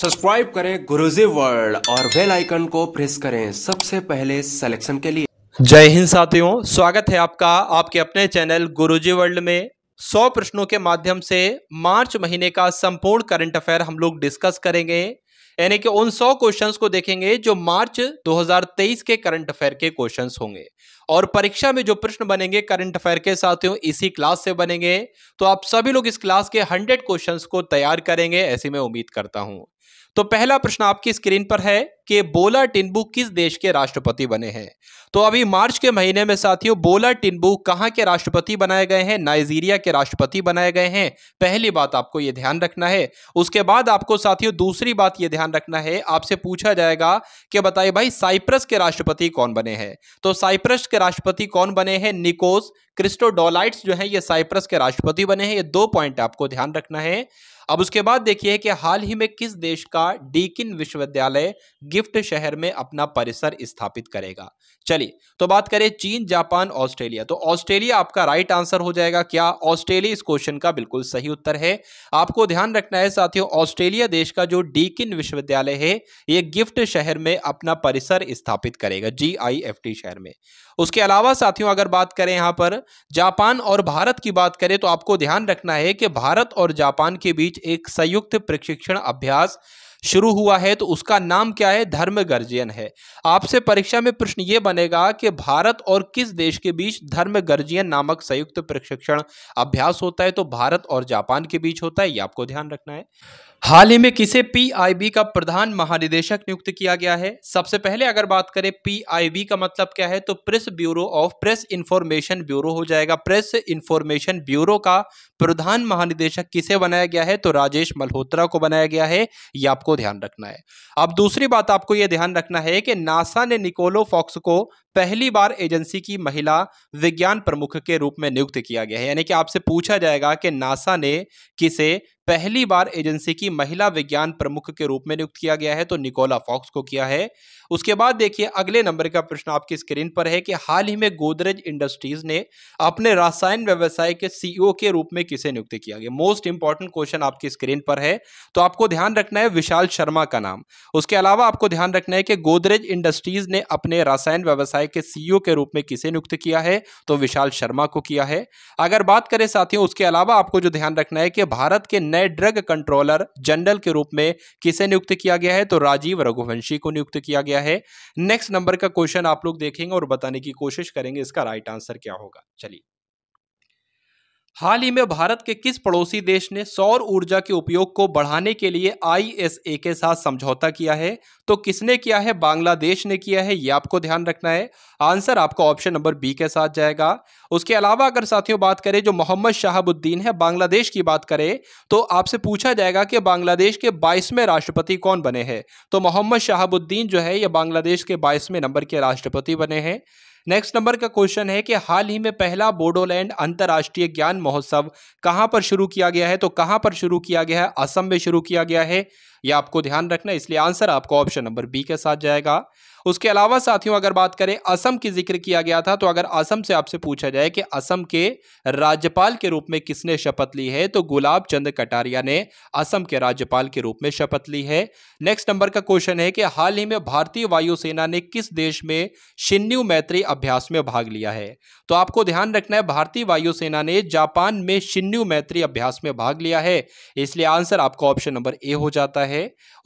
subscribe करें Guruji world और bell icon को प्रेस करें सबसे पहले सिलेक्शन के लिए जय हिंद साथियों स्वागत है आपका आपके अपने चैनल गुरुजी वर्ल्ड में 100 प्रश्नों के माध्यम से मार्च महीने का संपूर्ण करंट अफेयर हम लोग डिस्कस करेंगे यानी कि उन 100 क्वेश्चंस को देखेंगे जो मार्च 2023 के करंट अफेयर के क्वेश्चंस होंगे और परीक्षा में जो प्रश्न बनेंगे करंट अफेयर के साथियों इसी क्लास से बनेंगे तो आप सभी लोग इस क्लास के 100 क्वेश्चंस को तैयार करेंगे ऐसी मैं उम्मीद करता हूं तो पहला प्रश्न आपकी स्क्रीन पर है कि बोला टिनबू किस देश के राष्ट्रपति बने हैं तो अभी मार्च के महीने में साथियों बोला टिनबू कहाँ के राष्ट्रपति बनाए गए हैं नाइजीरिया के राष्ट्रपति बनाए गए हैं पहली बात आपको ये ध्यान रखना है उसके बाद आपको साथियों दूसरी बात ये ध्यान रखना है आपसे पूछा जाएगा कि बताइए भाई साइप्रस के राष्ट्रपति कौन बने हैं तो साइप्रस के राष्ट्रपति कौन बने हैं निकोस क्रिस्टोडोलाइट्स जो हैं ये साइप्रस के राष्ट्रपति बने हैं ये दो पॉइंट आपको ध्यान रखना है अब उसके बाद देखिए कि हाल ही में किस देश का डीकिन विश्वविद्यालय गिफ्ट शहर में अपना परिसर स्थापित करेगा चलिए तो बात करें चीन जापान ऑस्ट्रेलिया तो ऑस्ट्रेलिया आपका राइट आंसर हो जाएगा क्या ऑस्ट्रेलिया इस क्वेश्चन का बिल्कुल सही उत्तर है आपको ध्यान रखना है साथियों ऑस्ट्रेलिया देश का जो डीकिन विश्वविद्यालय है ये गिफ्ट शहर में अपना परिसर स्थापित करेगा जी शहर में उसके अलावा साथियों अगर बात करें यहाँ पर जापान और भारत की बात करें तो आपको ध्यान रखना है कि भारत और जापान के बीच एक संयुक्त प्रशिक्षण अभ्यास शुरू हुआ है तो उसका नाम क्या है धर्म गर्जियन है आपसे परीक्षा में प्रश्न ये बनेगा कि भारत और किस देश के बीच धर्म गर्जियन नामक संयुक्त प्रशिक्षण अभ्यास होता है तो भारत और जापान के बीच होता है ये आपको ध्यान रखना है हाल ही में किसे पीआईबी का प्रधान महानिदेशक नियुक्त किया गया है सबसे पहले अगर बात करें पीआईबी का मतलब क्या है तो press bureau of press information bureau हो जाएगा प्रेस इंफॉर्मेशन ब्यूरो का प्रधान महानिदेशक किसे बनाया गया है तो राजेश मल्होत्रा को बनाया गया है यह आपको ध्यान रखना है अब दूसरी बात आपको यह ध्यान रखना है कि नासा ने निकोलो फॉक्स को पहली बार एजेंसी की महिला विज्ञान प्रमुख के रूप में नियुक्त किया गया है यानी कि आपसे पूछा जाएगा कि नासा ने किसे पहली बार एजेंसी की महिला विज्ञान प्रमुख के रूप में नियुक्त किया गया है तो निकोला फॉक्स को किया है उसके बाद देखिए अगले नंबर का प्रश्न आपकी स्क्रीन पर है कि हाल ही में गोदरेज इंडस्ट्रीज ने अपने रासायन व्यवसाय के सीईओ के रूप में किसे नियुक्त किया गया मोस्ट इंपॉर्टेंट क्वेश्चन आपकी स्क्रीन पर है तो आपको ध्यान रखना है विशाल शर्मा का नाम उसके अलावा आपको ध्यान रखना है कि गोदरेज इंडस्ट्रीज ने अपने रासायन व्यवसाय के सीईओ के रूप में किसे नियुक्त किया है तो विशाल शर्मा को किया है अगर बात करें साथियों उसके अलावा आपको जो ध्यान रखना है कि भारत के नए नए ड्रग कंट्रोलर जनरल के रूप में किसे नियुक्त किया गया है तो राजीव रघुवंशी को नियुक्त किया गया है नेक्स्ट नंबर का क्वेश्चन आप लोग देखेंगे और बताने की कोशिश करेंगे इसका राइट आंसर क्या होगा चलिए हाल ही में भारत के किस पड़ोसी देश ने सौर ऊर्जा के उपयोग को बढ़ाने के लिए आईएसए के साथ समझौता किया है तो किसने किया है बांग्लादेश ने किया है ये आपको ध्यान रखना है आंसर आपका ऑप्शन नंबर बी के साथ जाएगा उसके अलावा अगर साथियों बात करें जो मोहम्मद शाहबुद्दीन है बांग्लादेश की बात करें तो आपसे पूछा जाएगा कि बांग्लादेश के बाईसवें राष्ट्रपति कौन बने हैं तो मोहम्मद शाहबुद्दीन जो है ये बांग्लादेश के बाईसवें नंबर के राष्ट्रपति बने हैं नेक्स्ट नंबर का क्वेश्चन है कि हाल ही में पहला बोडोलैंड अंतर्राष्ट्रीय ज्ञान महोत्सव कहां पर शुरू किया गया है तो कहां पर शुरू किया गया है असम में शुरू किया गया है यह आपको ध्यान रखना है इसलिए आंसर आपको ऑप्शन नंबर बी के साथ जाएगा उसके अलावा साथियों अगर बात करें असम की जिक्र किया गया था तो अगर असम से आपसे पूछा जाए कि असम के राज्यपाल के रूप में किसने शपथ ली है तो गुलाब चंद कटारिया ने असम के राज्यपाल के रूप में शपथ ली है नेक्स्ट नंबर का क्वेश्चन है कि हाल ही में भारतीय वायुसेना ने किस देश में शिन्यू मैत्री अभ्यास में भाग लिया है तो आपको ध्यान रखना है भारतीय वायुसेना ने जापान में शिन्यू मैत्री अभ्यास में भाग लिया है इसलिए आंसर आपका ऑप्शन नंबर ए हो जाता है है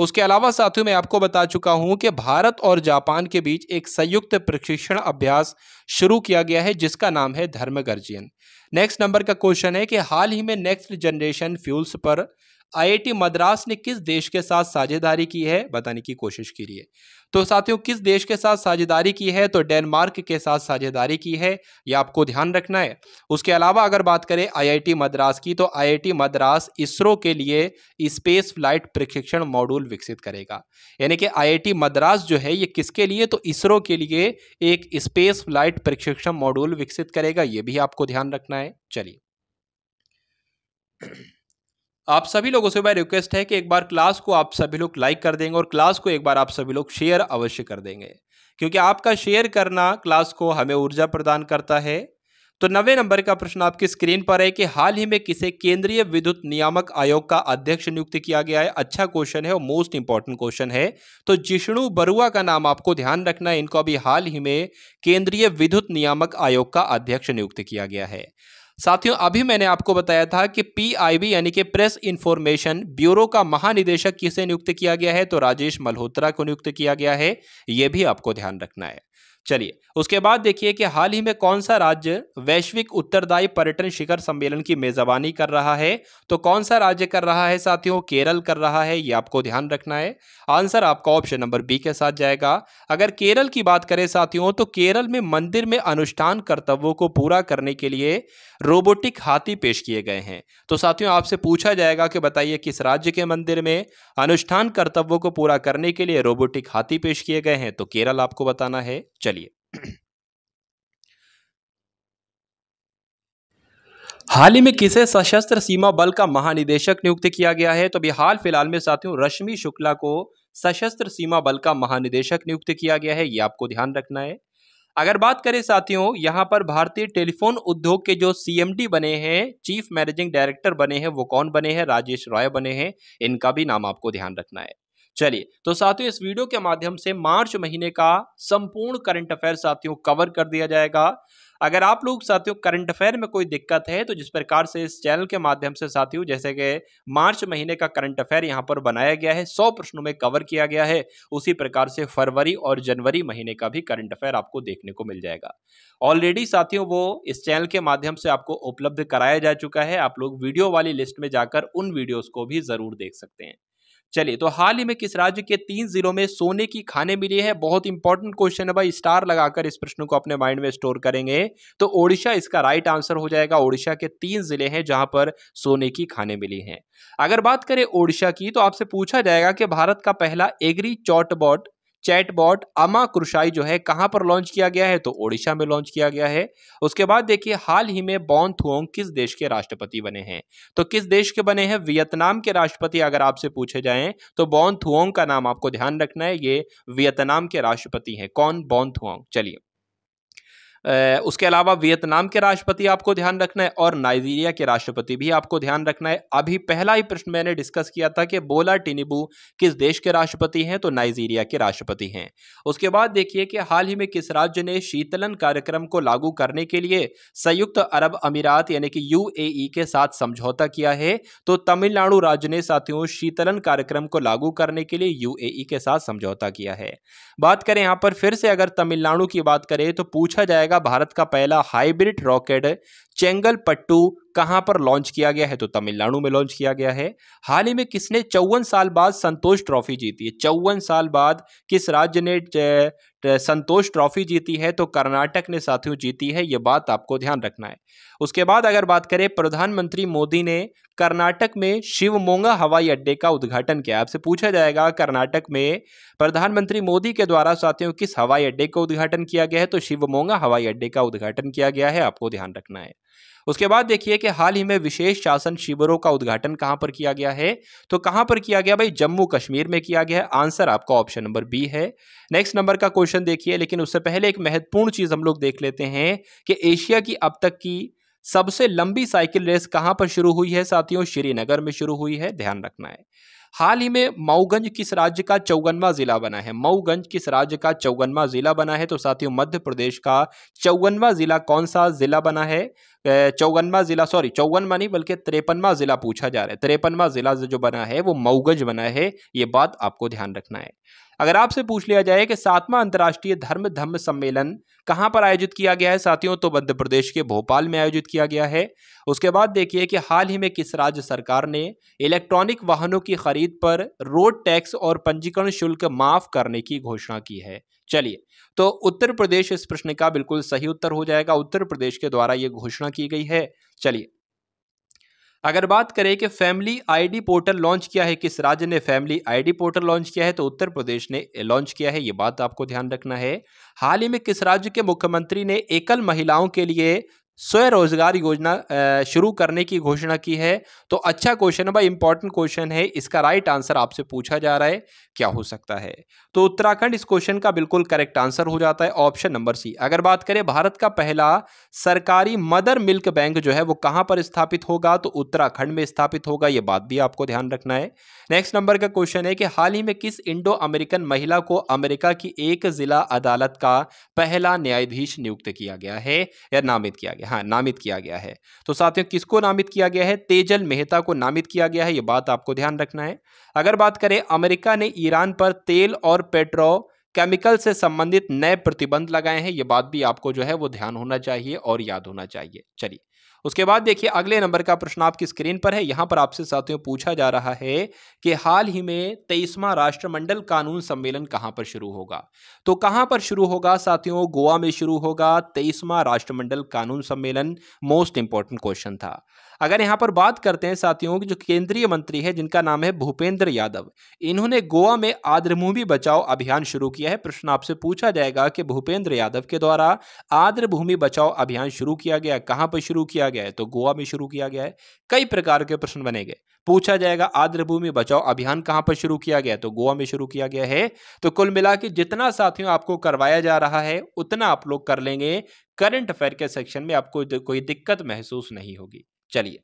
उसके अलावा साथियों मैं आपको बता चुका हूं कि भारत और जापान के बीच एक संयुक्त प्रशिक्षण अभ्यास शुरू किया गया है जिसका नाम है धर्म नेक्स्ट नंबर का क्वेश्चन है कि हाल ही में नेक्स्ट जनरेशन फ्यूल्स पर आईआईटी मद्रास ने किस देश के साथ साझेदारी की है बताने की कोशिश करिए तो साथियों किस देश के साथ साझेदारी की है तो डेनमार्क के साथ साझेदारी की है यह आपको ध्यान रखना है उसके अलावा अगर बात करें आईआईटी मद्रास की तो आईआईटी मद्रास इसरो के लिए स्पेस फ्लाइट प्रशिक्षण मॉड्यूल विकसित करेगा यानी कि आईआईटी मद्रास जो है ये किसके लिए तो इसरो के लिए एक स्पेस फ्लाइट प्रशिक्षण मॉड्यूल विकसित करेगा ये भी आपको ध्यान रखना है चलिए आप सभी लोगों से मैं रिक्वेस्ट है कि एक बार क्लास को आप सभी लोग लाइक कर देंगे और क्लास को एक बार आप सभी लोग शेयर अवश्य कर देंगे क्योंकि आपका शेयर करना क्लास को हमें ऊर्जा प्रदान करता है तो नवे नंबर का प्रश्न आपकी स्क्रीन पर है कि हाल ही में किसे केंद्रीय विद्युत नियामक आयोग का अध्यक्ष नियुक्त किया गया है अच्छा क्वेश्चन है और मोस्ट इंपॉर्टेंट क्वेश्चन है तो जिष्णु बरुआ का नाम आपको ध्यान रखना है इनको अभी हाल ही में केंद्रीय विद्युत नियामक आयोग का अध्यक्ष नियुक्त किया गया है साथियों अभी मैंने आपको बताया था कि पीआईबी यानी कि प्रेस इंफॉर्मेशन ब्यूरो का महानिदेशक किसे नियुक्त किया गया है तो राजेश मल्होत्रा को नियुक्त किया गया है यह भी आपको ध्यान रखना है चलिए उसके बाद देखिए कि हाल ही में कौन सा राज्य वैश्विक उत्तरदायी पर्यटन शिखर सम्मेलन की मेजबानी कर रहा है तो कौन सा राज्य कर रहा है साथियों केरल कर रहा है ये आपको ध्यान रखना है आंसर आपका ऑप्शन नंबर बी के साथ जाएगा अगर केरल की बात करें साथियों तो केरल में मंदिर में अनुष्ठान कर्तव्यों को पूरा करने के लिए रोबोटिक हाथी पेश किए गए हैं तो साथियों आपसे पूछा जाएगा कि बताइए किस राज्य के मंदिर में अनुष्ठान कर्तव्यों को पूरा करने के लिए रोबोटिक हाथी पेश किए गए हैं तो केरल आपको बताना है चलिए हाल ही में किसे सशस्त्र सीमा बल का महानिदेशक नियुक्त किया गया है तो अभी हाल फिलहाल में साथियों रश्मि शुक्ला को सशस्त्र सीमा बल का महानिदेशक नियुक्त किया गया है ये आपको ध्यान रखना है अगर बात करें साथियों यहाँ पर भारतीय टेलीफोन उद्योग के जो सीएमडी बने हैं चीफ मैनेजिंग डायरेक्टर बने हैं वो कौन बने हैं राजेश रॉय बने हैं इनका भी नाम आपको ध्यान रखना है चलिए तो साथियों इस वीडियो के माध्यम से मार्च महीने का संपूर्ण करंट अफेयर साथियों कवर कर दिया जाएगा अगर आप लोग साथियों करंट अफेयर में कोई दिक्कत है तो जिस प्रकार से इस चैनल के माध्यम से साथियों जैसे कि मार्च महीने का करंट अफेयर यहां पर बनाया गया है सौ प्रश्नों में कवर किया गया है उसी प्रकार से फरवरी और जनवरी महीने का भी करंट अफेयर आपको देखने को मिल जाएगा ऑलरेडी साथियों वो इस चैनल के माध्यम से आपको उपलब्ध कराया जा चुका है आप लोग वीडियो वाली लिस्ट में जाकर उन वीडियोज़ को भी ज़रूर देख सकते हैं चलिए तो हाल ही में किस राज्य के तीन जिलों में सोने की खाने मिली है बहुत इंपॉर्टेंट क्वेश्चन है भाई स्टार लगाकर इस प्रश्न को अपने माइंड में स्टोर करेंगे तो ओडिशा इसका राइट आंसर हो जाएगा ओडिशा के तीन जिले हैं जहां पर सोने की खाने मिली हैं अगर बात करें ओडिशा की तो आपसे पूछा जाएगा कि भारत का पहला एग्री चौटबॉट चैटबॉट अमा क्रुशाई जो है कहाँ पर लॉन्च किया गया है तो ओडिशा में लॉन्च किया गया है उसके बाद देखिए हाल ही में बॉन थुओंग किस देश के राष्ट्रपति बने हैं तो किस देश के बने हैं वियतनाम के राष्ट्रपति अगर आपसे पूछे जाएं तो बॉन थुओंग का नाम आपको ध्यान रखना है ये वियतनाम के राष्ट्रपति हैं कौन बॉन थुओंग चलिए उसके अलावा वियतनाम के राष्ट्रपति आपको ध्यान रखना है और नाइजीरिया के राष्ट्रपति भी आपको ध्यान रखना है अभी पहला ही प्रश्न मैंने डिस्कस किया था कि बोला टिनिबू किस देश के राष्ट्रपति हैं तो नाइजीरिया के राष्ट्रपति हैं उसके बाद देखिए कि हाल ही में किस राज्य ने शीतलन कार्यक्रम को लागू करने के लिए संयुक्त अरब अमीरात यानी कि यू के साथ समझौता किया है तो तमिलनाडु राज्य ने साथियों शीतलन कार्यक्रम को लागू करने के लिए यू के साथ समझौता किया है बात करें यहाँ पर फिर से अगर तमिलनाडु की बात करें तो पूछा जाएगा जाएगा भारत का पहला हाइब्रिड रॉकेट चेंगल पट्टू कहाँ पर लॉन्च किया गया है तो तमिलनाडु में लॉन्च किया गया है हाल ही में किसने चौवन साल बाद संतोष ट्रॉफी जीती है चौवन साल बाद किस राज्य ने संतोष ट्रॉफी जीती है तो कर्नाटक ने साथियों जीती है ये बात आपको ध्यान रखना है उसके बाद अगर बात करें प्रधानमंत्री मोदी ने कर्नाटक में शिवमोंगा हवाई अड्डे का उद्घाटन किया आपसे पूछा जाएगा कर्नाटक में प्रधानमंत्री मोदी के द्वारा साथियों किस हवाई अड्डे का उद्घाटन किया गया है तो शिवमोंगा हवाई अड्डे का उद्घाटन किया गया है आपको ध्यान रखना है उसके बाद देखिए कि हाल ही में विशेष शासन शिविरों का उद्घाटन कहां पर किया गया है तो कहां पर किया गया भाई जम्मू कश्मीर में किया गया है आंसर आपका ऑप्शन नंबर बी है नेक्स्ट नंबर का क्वेश्चन देखिए लेकिन उससे पहले एक महत्वपूर्ण चीज हम लोग देख लेते हैं कि एशिया की अब तक की सबसे लंबी साइकिल रेस कहां पर शुरू हुई है साथियों श्रीनगर में शुरू हुई है ध्यान रखना है हाल ही में मऊगंज किस राज्य का चौगनवा जिला बना है मऊगंज किस राज्य का चौगनवा जिला बना है तो साथियों मध्य प्रदेश का चौगनवा जिला कौन सा जिला बना है चौवनवा जिला सॉरी चौवनवा नहीं बल्कि त्रेपनवा जिला पूछा जा रहा है त्रेपनवा जिला जो बना है वो मऊगंज बना है ये बात आपको ध्यान रखना है अगर आपसे पूछ लिया जाए कि सातवां अंतर्राष्ट्रीय धर्म धम्म सम्मेलन कहाँ पर आयोजित किया गया है साथियों तो मध्य प्रदेश के भोपाल में आयोजित किया गया है उसके बाद देखिए कि हाल ही में किस राज्य सरकार ने इलेक्ट्रॉनिक वाहनों की खरीद पर रोड टैक्स और पंजीकरण शुल्क माफ करने की घोषणा की है चलिए तो उत्तर प्रदेश इस प्रश्न का बिल्कुल सही उत्तर हो जाएगा उत्तर प्रदेश के द्वारा ये घोषणा की गई है चलिए अगर बात करें कि फैमिली आईडी पोर्टल लॉन्च किया है किस राज्य ने फैमिली आईडी पोर्टल लॉन्च किया है तो उत्तर प्रदेश ने लॉन्च किया है ये बात आपको ध्यान रखना है हाल ही में किस राज्य के मुख्यमंत्री ने एकल महिलाओं के लिए स्वरोजगार योजना शुरू करने की घोषणा की है तो अच्छा क्वेश्चन है भाई इंपॉर्टेंट क्वेश्चन है इसका राइट आंसर आपसे पूछा जा रहा है क्या हो सकता है तो उत्तराखंड इस क्वेश्चन का बिल्कुल करेक्ट आंसर हो जाता है ऑप्शन नंबर सी अगर बात करें भारत का पहला सरकारी मदर मिल्क बैंक जो है वो कहाँ पर स्थापित होगा तो उत्तराखंड में स्थापित होगा ये बात भी आपको ध्यान रखना है नेक्स्ट नंबर का क्वेश्चन है कि हाल ही में किस इंडो अमेरिकन महिला को अमेरिका की एक जिला अदालत का पहला न्यायाधीश नियुक्त किया गया है या नामित किया गया गया हाँ नामित किया गया है तो साथियों किसको नामित किया गया है तेजल मेहता को नामित किया गया है ये बात आपको ध्यान रखना है अगर बात करें अमेरिका ने ईरान पर तेल और पेट्रो केमिकल से संबंधित नए प्रतिबंध लगाए हैं ये बात भी आपको जो है वो ध्यान होना चाहिए और याद होना चाहिए चलिए उसके बाद देखिए अगले नंबर का प्रश्न आपकी स्क्रीन पर है यहाँ पर आपसे साथियों पूछा जा रहा है कि हाल ही में तेईसवां राष्ट्रमंडल कानून सम्मेलन कहाँ पर शुरू होगा तो कहाँ पर शुरू होगा साथियों गोवा में शुरू होगा तेईसवां राष्ट्रमंडल कानून सम्मेलन मोस्ट इंपॉर्टेंट क्वेश्चन था अगर यहाँ पर बात करते हैं साथियों की जो केंद्रीय मंत्री है जिनका नाम है भूपेंद्र यादव इन्होंने गोवा में आर्द्रभूमि बचाओ अभियान शुरू किया है प्रश्न आपसे पूछा जाएगा कि भूपेंद्र यादव के द्वारा आर्द्रभूमि बचाओ अभियान शुरू किया गया कहाँ पर शुरू किया गया है तो गोवा में शुरू किया गया है कई प्रकार के प्रश्न बने गए पूछा जाएगा आर्द्रभूमि बचाओ अभियान कहाँ पर शुरू किया गया तो गोवा में शुरू किया गया है तो कुल मिला के जितना साथियों आपको करवाया जा रहा है उतना आप लोग कर लेंगे करंट अफेयर के सेक्शन में आपको कोई दिक्कत महसूस नहीं होगी चलिए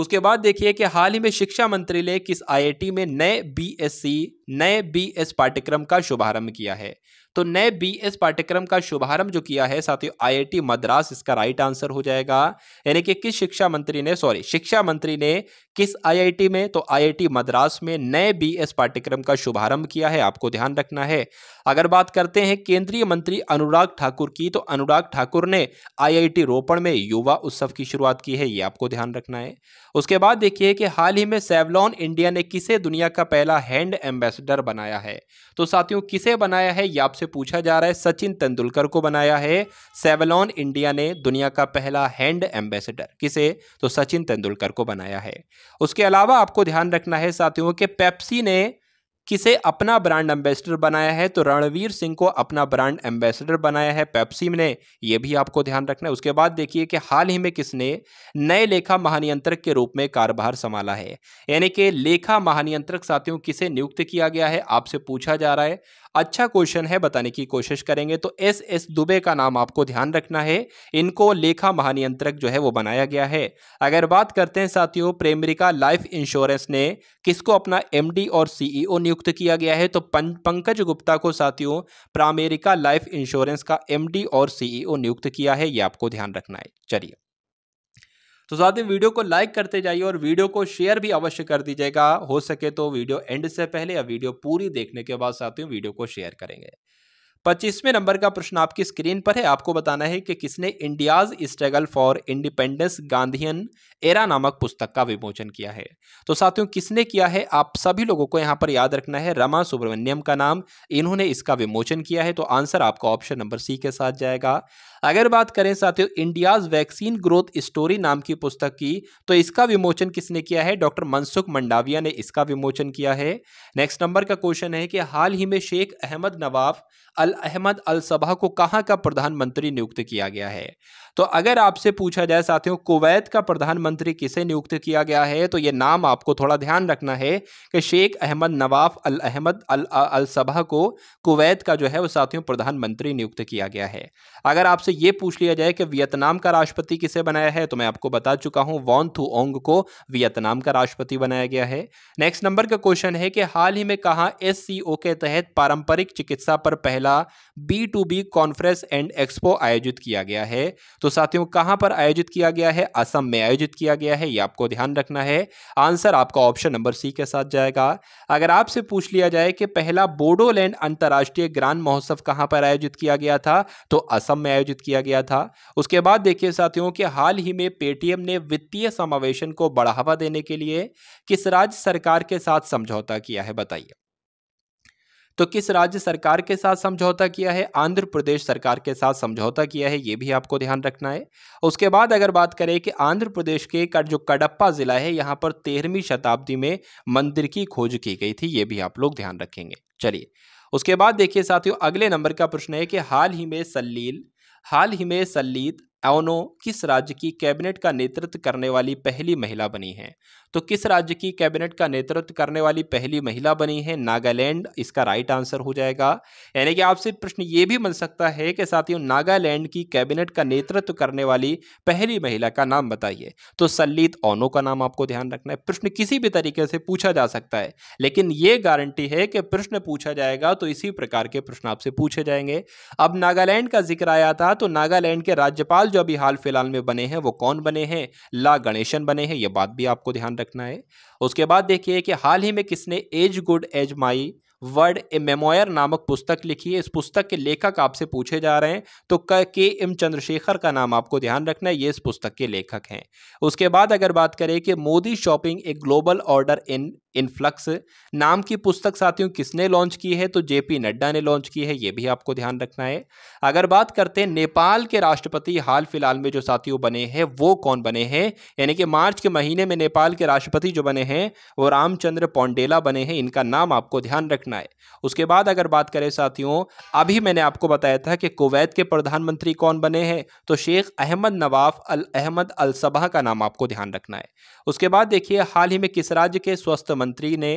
उसके बाद देखिए कि हाल ही में शिक्षा मंत्री ने किस आईआईटी में नए बीएससी नए बीएस पाठ्यक्रम का शुभारंभ किया है तो नए बीएस पाठ्यक्रम का शुभारंभ जो किया है साथियों आईआईटी मद्रास इसका राइट आंसर हो जाएगा यानी कि किस शिक्षा मंत्री ने सॉरी शिक्षा मंत्री ने किस आईआईटी में तो आईआईटी मद्रास में नए बीएस पाठ्यक्रम का शुभारंभ किया है आपको ध्यान रखना है अगर बात करते हैं केंद्रीय मंत्री अनुराग ठाकुर की तो अनुराग ठाकुर ने आईआईटी रोपण में युवा उत्सव की शुरुआत की है ये आपको ध्यान रखना है उसके बाद देखिए कि हाल ही में सेवलॉन इंडिया ने किसे दुनिया का पहला हैंड एम्बेसडर बनाया है तो साथियों किसे बनाया है ये आपसे पूछा जा रहा है सचिन तेंदुलकर को बनाया है सेवलॉन इंडिया ने दुनिया का पहला हैंड एम्बेसडर किसे तो सचिन तेंदुलकर को बनाया है उसके अलावा आपको ध्यान रखना है साथियों कि पेप्सी ने किसे अपना ब्रांड एम्बेसडर बनाया है तो रणवीर सिंह को अपना ब्रांड एम्बेसडर बनाया है पेप्सी ने यह भी आपको ध्यान रखना है उसके बाद देखिए कि हाल ही में किसने नए लेखा महानियंत्रक के रूप में कार्यभार संभाला है यानी कि लेखा महानियंत्रक साथियों किसे नियुक्त किया गया है आपसे पूछा जा रहा है अच्छा क्वेश्चन है बताने की कोशिश करेंगे तो एस एस दुबे का नाम आपको ध्यान रखना है इनको लेखा महानियंत्रक जो है वो बनाया गया है अगर बात करते हैं साथियों प्रेमरिका लाइफ इंश्योरेंस ने किसको अपना एमडी और सीईओ नियुक्त किया गया है तो पंकज गुप्ता को साथियों प्रामेरिका लाइफ इंश्योरेंस का एम और सीईओ नियुक्त किया है ये आपको ध्यान रखना है चलिए तो साथ ही वीडियो को लाइक करते जाइए और वीडियो को शेयर भी अवश्य कर दीजिएगा हो सके तो वीडियो एंड से पहले या वीडियो पूरी देखने के बाद साथ वीडियो को शेयर करेंगे पच्चीसवें नंबर का प्रश्न आपकी स्क्रीन पर है आपको बताना है कि किसने India's struggle for independence Gandhian era नामक पुस्तक का विमोचन किया है तो साथियों किसने किया है आप सभी लोगों को यहां पर याद रखना है रमा सुब्रमण्यम का नाम इन्होंने इसका विमोचन किया है तो आंसर आपका ऑप्शन नंबर सी के साथ जाएगा अगर बात करें साथियों इंडियाज वैक्सीन ग्रोथ स्टोरी नाम की पुस्तक की तो इसका विमोचन किसने किया है डॉक्टर मनसुख मंडाविया ने इसका विमोचन किया है नेक्स्ट नंबर का क्वेश्चन है कि हाल ही में Sheikh Ahmad Nawaf Al Al Ahmad Al Sabah को कहाँ का प्रधानमंत्री नियुक्त किया गया है तो अगर आपसे पूछा जाए साथियों कुवैत का प्रधानमंत्री किसे नियुक्त किया गया है तो ये नाम आपको थोड़ा ध्यान रखना है कि Sheikh Ahmad Nawaf Al Ahmad Al Al Sabah को कुवैत का जो है वो साथियों प्रधानमंत्री नियुक्त किया गया है अगर आपसे ये पूछ लिया जाए कि वियतनाम का राष्ट्रपति किसे बनाया है तो मैं आपको बता चुका हूँ वॉन थू ओंग को वियतनाम का राष्ट्रपति बनाया गया है नेक्स्ट नंबर का क्वेश्चन है कि हाल ही में कहा एस के तहत पारंपरिक चिकित्सा पर पहला B to B conference and expo आयोजित किया गया है तो साथियों कहां पर आयोजित किया गया है असम में आयोजित किया गया है यह आपको ध्यान रखना है आंसर आपका ऑप्शन नंबर सी के साथ जाएगा अगर आपसे पूछ लिया जाए कि पहला बोडोलैंड अंतर्राष्ट्रीय ग्रांड महोत्सव कहां पर आयोजित किया गया था तो असम में आयोजित किया गया था उसके बाद देखिए साथियों कि हाल ही में पेटीएम ने वित्तीय समावेशन को बढ़ावा देने के लिए किस राज्य सरकार के साथ समझौता किया है बताइए तो किस राज्य सरकार के साथ समझौता किया है आंध्र प्रदेश सरकार के साथ समझौता किया है ये भी आपको ध्यान रखना है उसके बाद अगर बात करें कि आंध्र प्रदेश के कर जो कडप्पा ज़िला है यहाँ पर तेरहवीं शताब्दी में मंदिर की खोज की गई थी ये भी आप लोग ध्यान रखेंगे चलिए उसके बाद देखिए साथियों अगले नंबर का प्रश्न है कि हाल ही में सलील हाल ही में सलीत एवनो किस राज्य की कैबिनेट का नेतृत्व करने वाली पहली महिला बनी है तो किस राज्य की कैबिनेट का नेतृत्व करने वाली पहली महिला बनी है नागालैंड इसका राइट आंसर हो जाएगा यानी कि आपसे प्रश्न ये भी बन सकता है कि साथियों नागालैंड की कैबिनेट का नेतृत्व करने वाली पहली महिला का नाम बताइए तो सल्लीत ओनो का नाम आपको ध्यान रखना है प्रश्न किसी भी तरीके से पूछा जा सकता है लेकिन ये गारंटी है कि प्रश्न पूछा जाएगा तो इसी प्रकार के प्रश्न आपसे पूछे जाएंगे अब नागालैंड का जिक्र आया था तो नागालैंड के राज्यपाल जो अभी हाल फिलहाल में बने हैं वो कौन बने हैं ला गणेशन बने हैं ये बात भी आपको ध्यान रखना है उसके बाद देखिए कि हाल ही में किसने as good as my word a memoir नामक पुस्तक लिखी है इस पुस्तक के लेखक आपसे पूछे जा रहे हैं तो के एम चंद्रशेखर का नाम आपको ध्यान रखना है ये इस पुस्तक के लेखक हैं उसके बाद अगर बात करें कि Modi shopping a global order in influx नाम की पुस्तक साथियों किसने लॉन्च की है तो जेपी नड्डा ने लॉन्च की है ये भी आपको ध्यान रखना है अगर बात करते हैं नेपाल के राष्ट्रपति हाल फिलहाल में जो साथियों बने हैं वो कौन बने हैं यानी कि मार्च के महीने में नेपाल के राष्ट्रपति जो बने हैं वो रामचंद्र पौंडेला बने हैं इनका नाम आपको ध्यान रखना है उसके बाद अगर बात करें साथियों अभी मैंने आपको बताया था कि कुवैत के प्रधानमंत्री कौन बने हैं तो Sheikh Ahmad Nawaf Al Ahmad अल का नाम आपको ध्यान रखना है उसके बाद देखिए हाल ही में किस राज्य के स्वस्थ मंत्री ने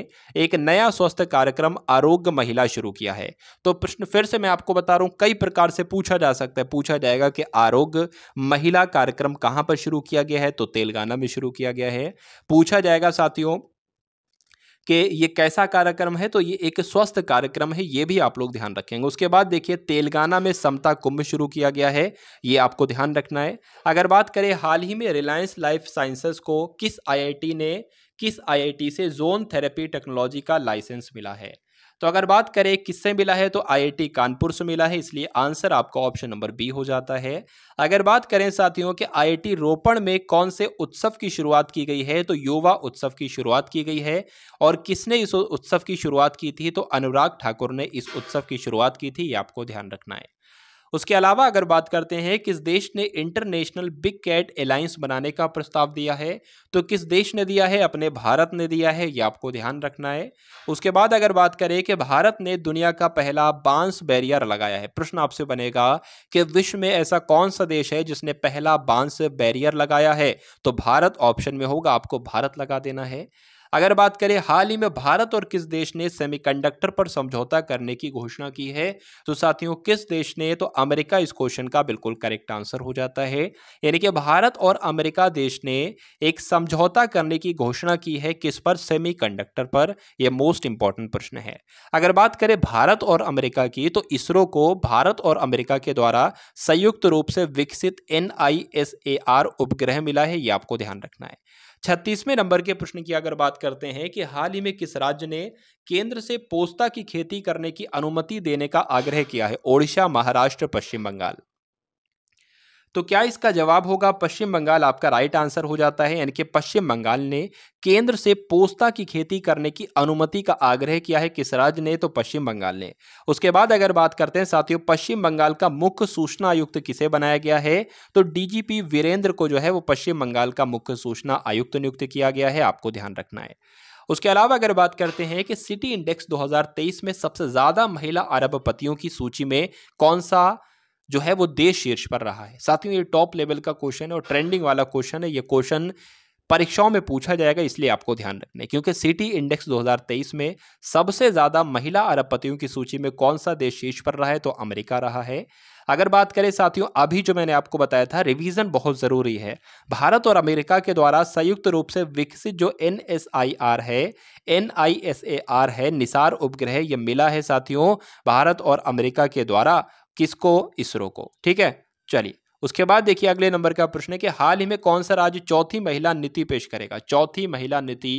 एक नया स्वास्थ्य कार्यक्रम आरोग्य महिला शुरू किया है तो प्रश्न फिर से मैं आपको बता रहा हूँ कई प्रकार से पूछा जा सकता है पूछा जाएगा कि आरोग्य महिला कार्यक्रम कहाँ पर शुरू किया गया है तो तेलंगाना में शुरू किया गया है पूछा जाएगा साथियों कि ये कैसा कार्यक्रम है तो ये एक स्वस्थ कार्यक्रम है ये भी आप लोग ध्यान रखेंगे उसके बाद देखिए तेलंगाना में समता कुंभ शुरू किया गया है ये आपको ध्यान रखना है अगर बात करें हाल ही में रिलायंस लाइफ साइंसेस को किस आईआईटी ने किस आईआईटी से जोन थेरेपी टेक्नोलॉजी का लाइसेंस मिला है तो अगर बात करें किससे मिला है तो आईआईटी कानपुर से मिला है इसलिए आंसर आपका ऑप्शन नंबर बी हो जाता है अगर बात करें साथियों कि आईआईटी रोपण में कौन से उत्सव की शुरुआत की गई है तो युवा उत्सव की शुरुआत की गई है और किसने इस उत्सव की शुरुआत की थी तो अनुराग ठाकुर ने इस उत्सव की शुरुआत की थी ये आपको ध्यान रखना है उसके अलावा अगर बात करते हैं किस देश ने इंटरनेशनल बिग कैट अलायंस बनाने का प्रस्ताव दिया है तो किस देश ने दिया है अपने भारत ने दिया है ये आपको ध्यान रखना है उसके बाद अगर बात करें कि भारत ने दुनिया का पहला बांस बैरियर लगाया है प्रश्न आपसे बनेगा कि विश्व में ऐसा कौन सा देश है जिसने पहला बांस बैरियर लगाया है तो भारत ऑप्शन में होगा आपको भारत लगा देना है अगर बात करें हाल ही में भारत और किस देश ने सेमीकंडक्टर पर समझौता करने की घोषणा की है तो साथियों किस देश ने तो अमेरिका इस क्वेश्चन का बिल्कुल करेक्ट आंसर हो जाता है यानी कि भारत और अमेरिका देश ने एक समझौता करने की घोषणा की है किस पर सेमी पर यह मोस्ट इंपॉर्टेंट प्रश्न है अगर बात करें भारत और अमेरिका की तो इसरो को भारत और अमेरिका के द्वारा संयुक्त रूप से विकसित एन उपग्रह मिला है यह आपको ध्यान रखना है छत्तीसवें नंबर के प्रश्न की अगर बात करते हैं कि हाल ही में किस राज्य ने केंद्र से पोस्ता की खेती करने की अनुमति देने का आग्रह किया है ओडिशा महाराष्ट्र पश्चिम बंगाल तो क्या इसका जवाब होगा पश्चिम बंगाल आपका राइट आंसर हो जाता है यानी कि पश्चिम बंगाल ने केंद्र से पोस्ता की खेती करने की अनुमति का आग्रह किया है किस राज्य ने तो पश्चिम बंगाल ने उसके बाद अगर बात करते हैं साथियों पश्चिम बंगाल का मुख्य सूचना आयुक्त किसे बनाया गया है तो डीजीपी वीरेंद्र को जो है वो पश्चिम बंगाल का मुख्य सूचना आयुक्त नियुक्त किया गया है आपको ध्यान रखना है उसके अलावा अगर बात करते हैं कि सिटी इंडेक्स 2023 में सबसे ज़्यादा महिला अरबपतियों की सूची में कौन सा जो है वो देश शीर्ष पर रहा है साथियों ये टॉप लेवल का क्वेश्चन है और ट्रेंडिंग वाला क्वेश्चन है ये क्वेश्चन परीक्षाओं में पूछा जाएगा इसलिए आपको ध्यान रखना है क्योंकि सिटी इंडेक्स 2023 में सबसे ज़्यादा महिला अरबपतियों की सूची में कौन सा देश शीर्ष पर रहा है तो अमेरिका रहा है अगर बात करें साथियों अभी जो मैंने आपको बताया था रिवीजन बहुत ज़रूरी है भारत और अमेरिका के द्वारा संयुक्त रूप से विकसित जो एन है एन है निसार उपग्रह ये मिला है साथियों भारत और अमेरिका के द्वारा किसको इसरो को ठीक है चलिए उसके बाद देखिए अगले नंबर का प्रश्न है कि हाल ही में कौन सा राज्य चौथी महिला नीति पेश करेगा चौथी महिला नीति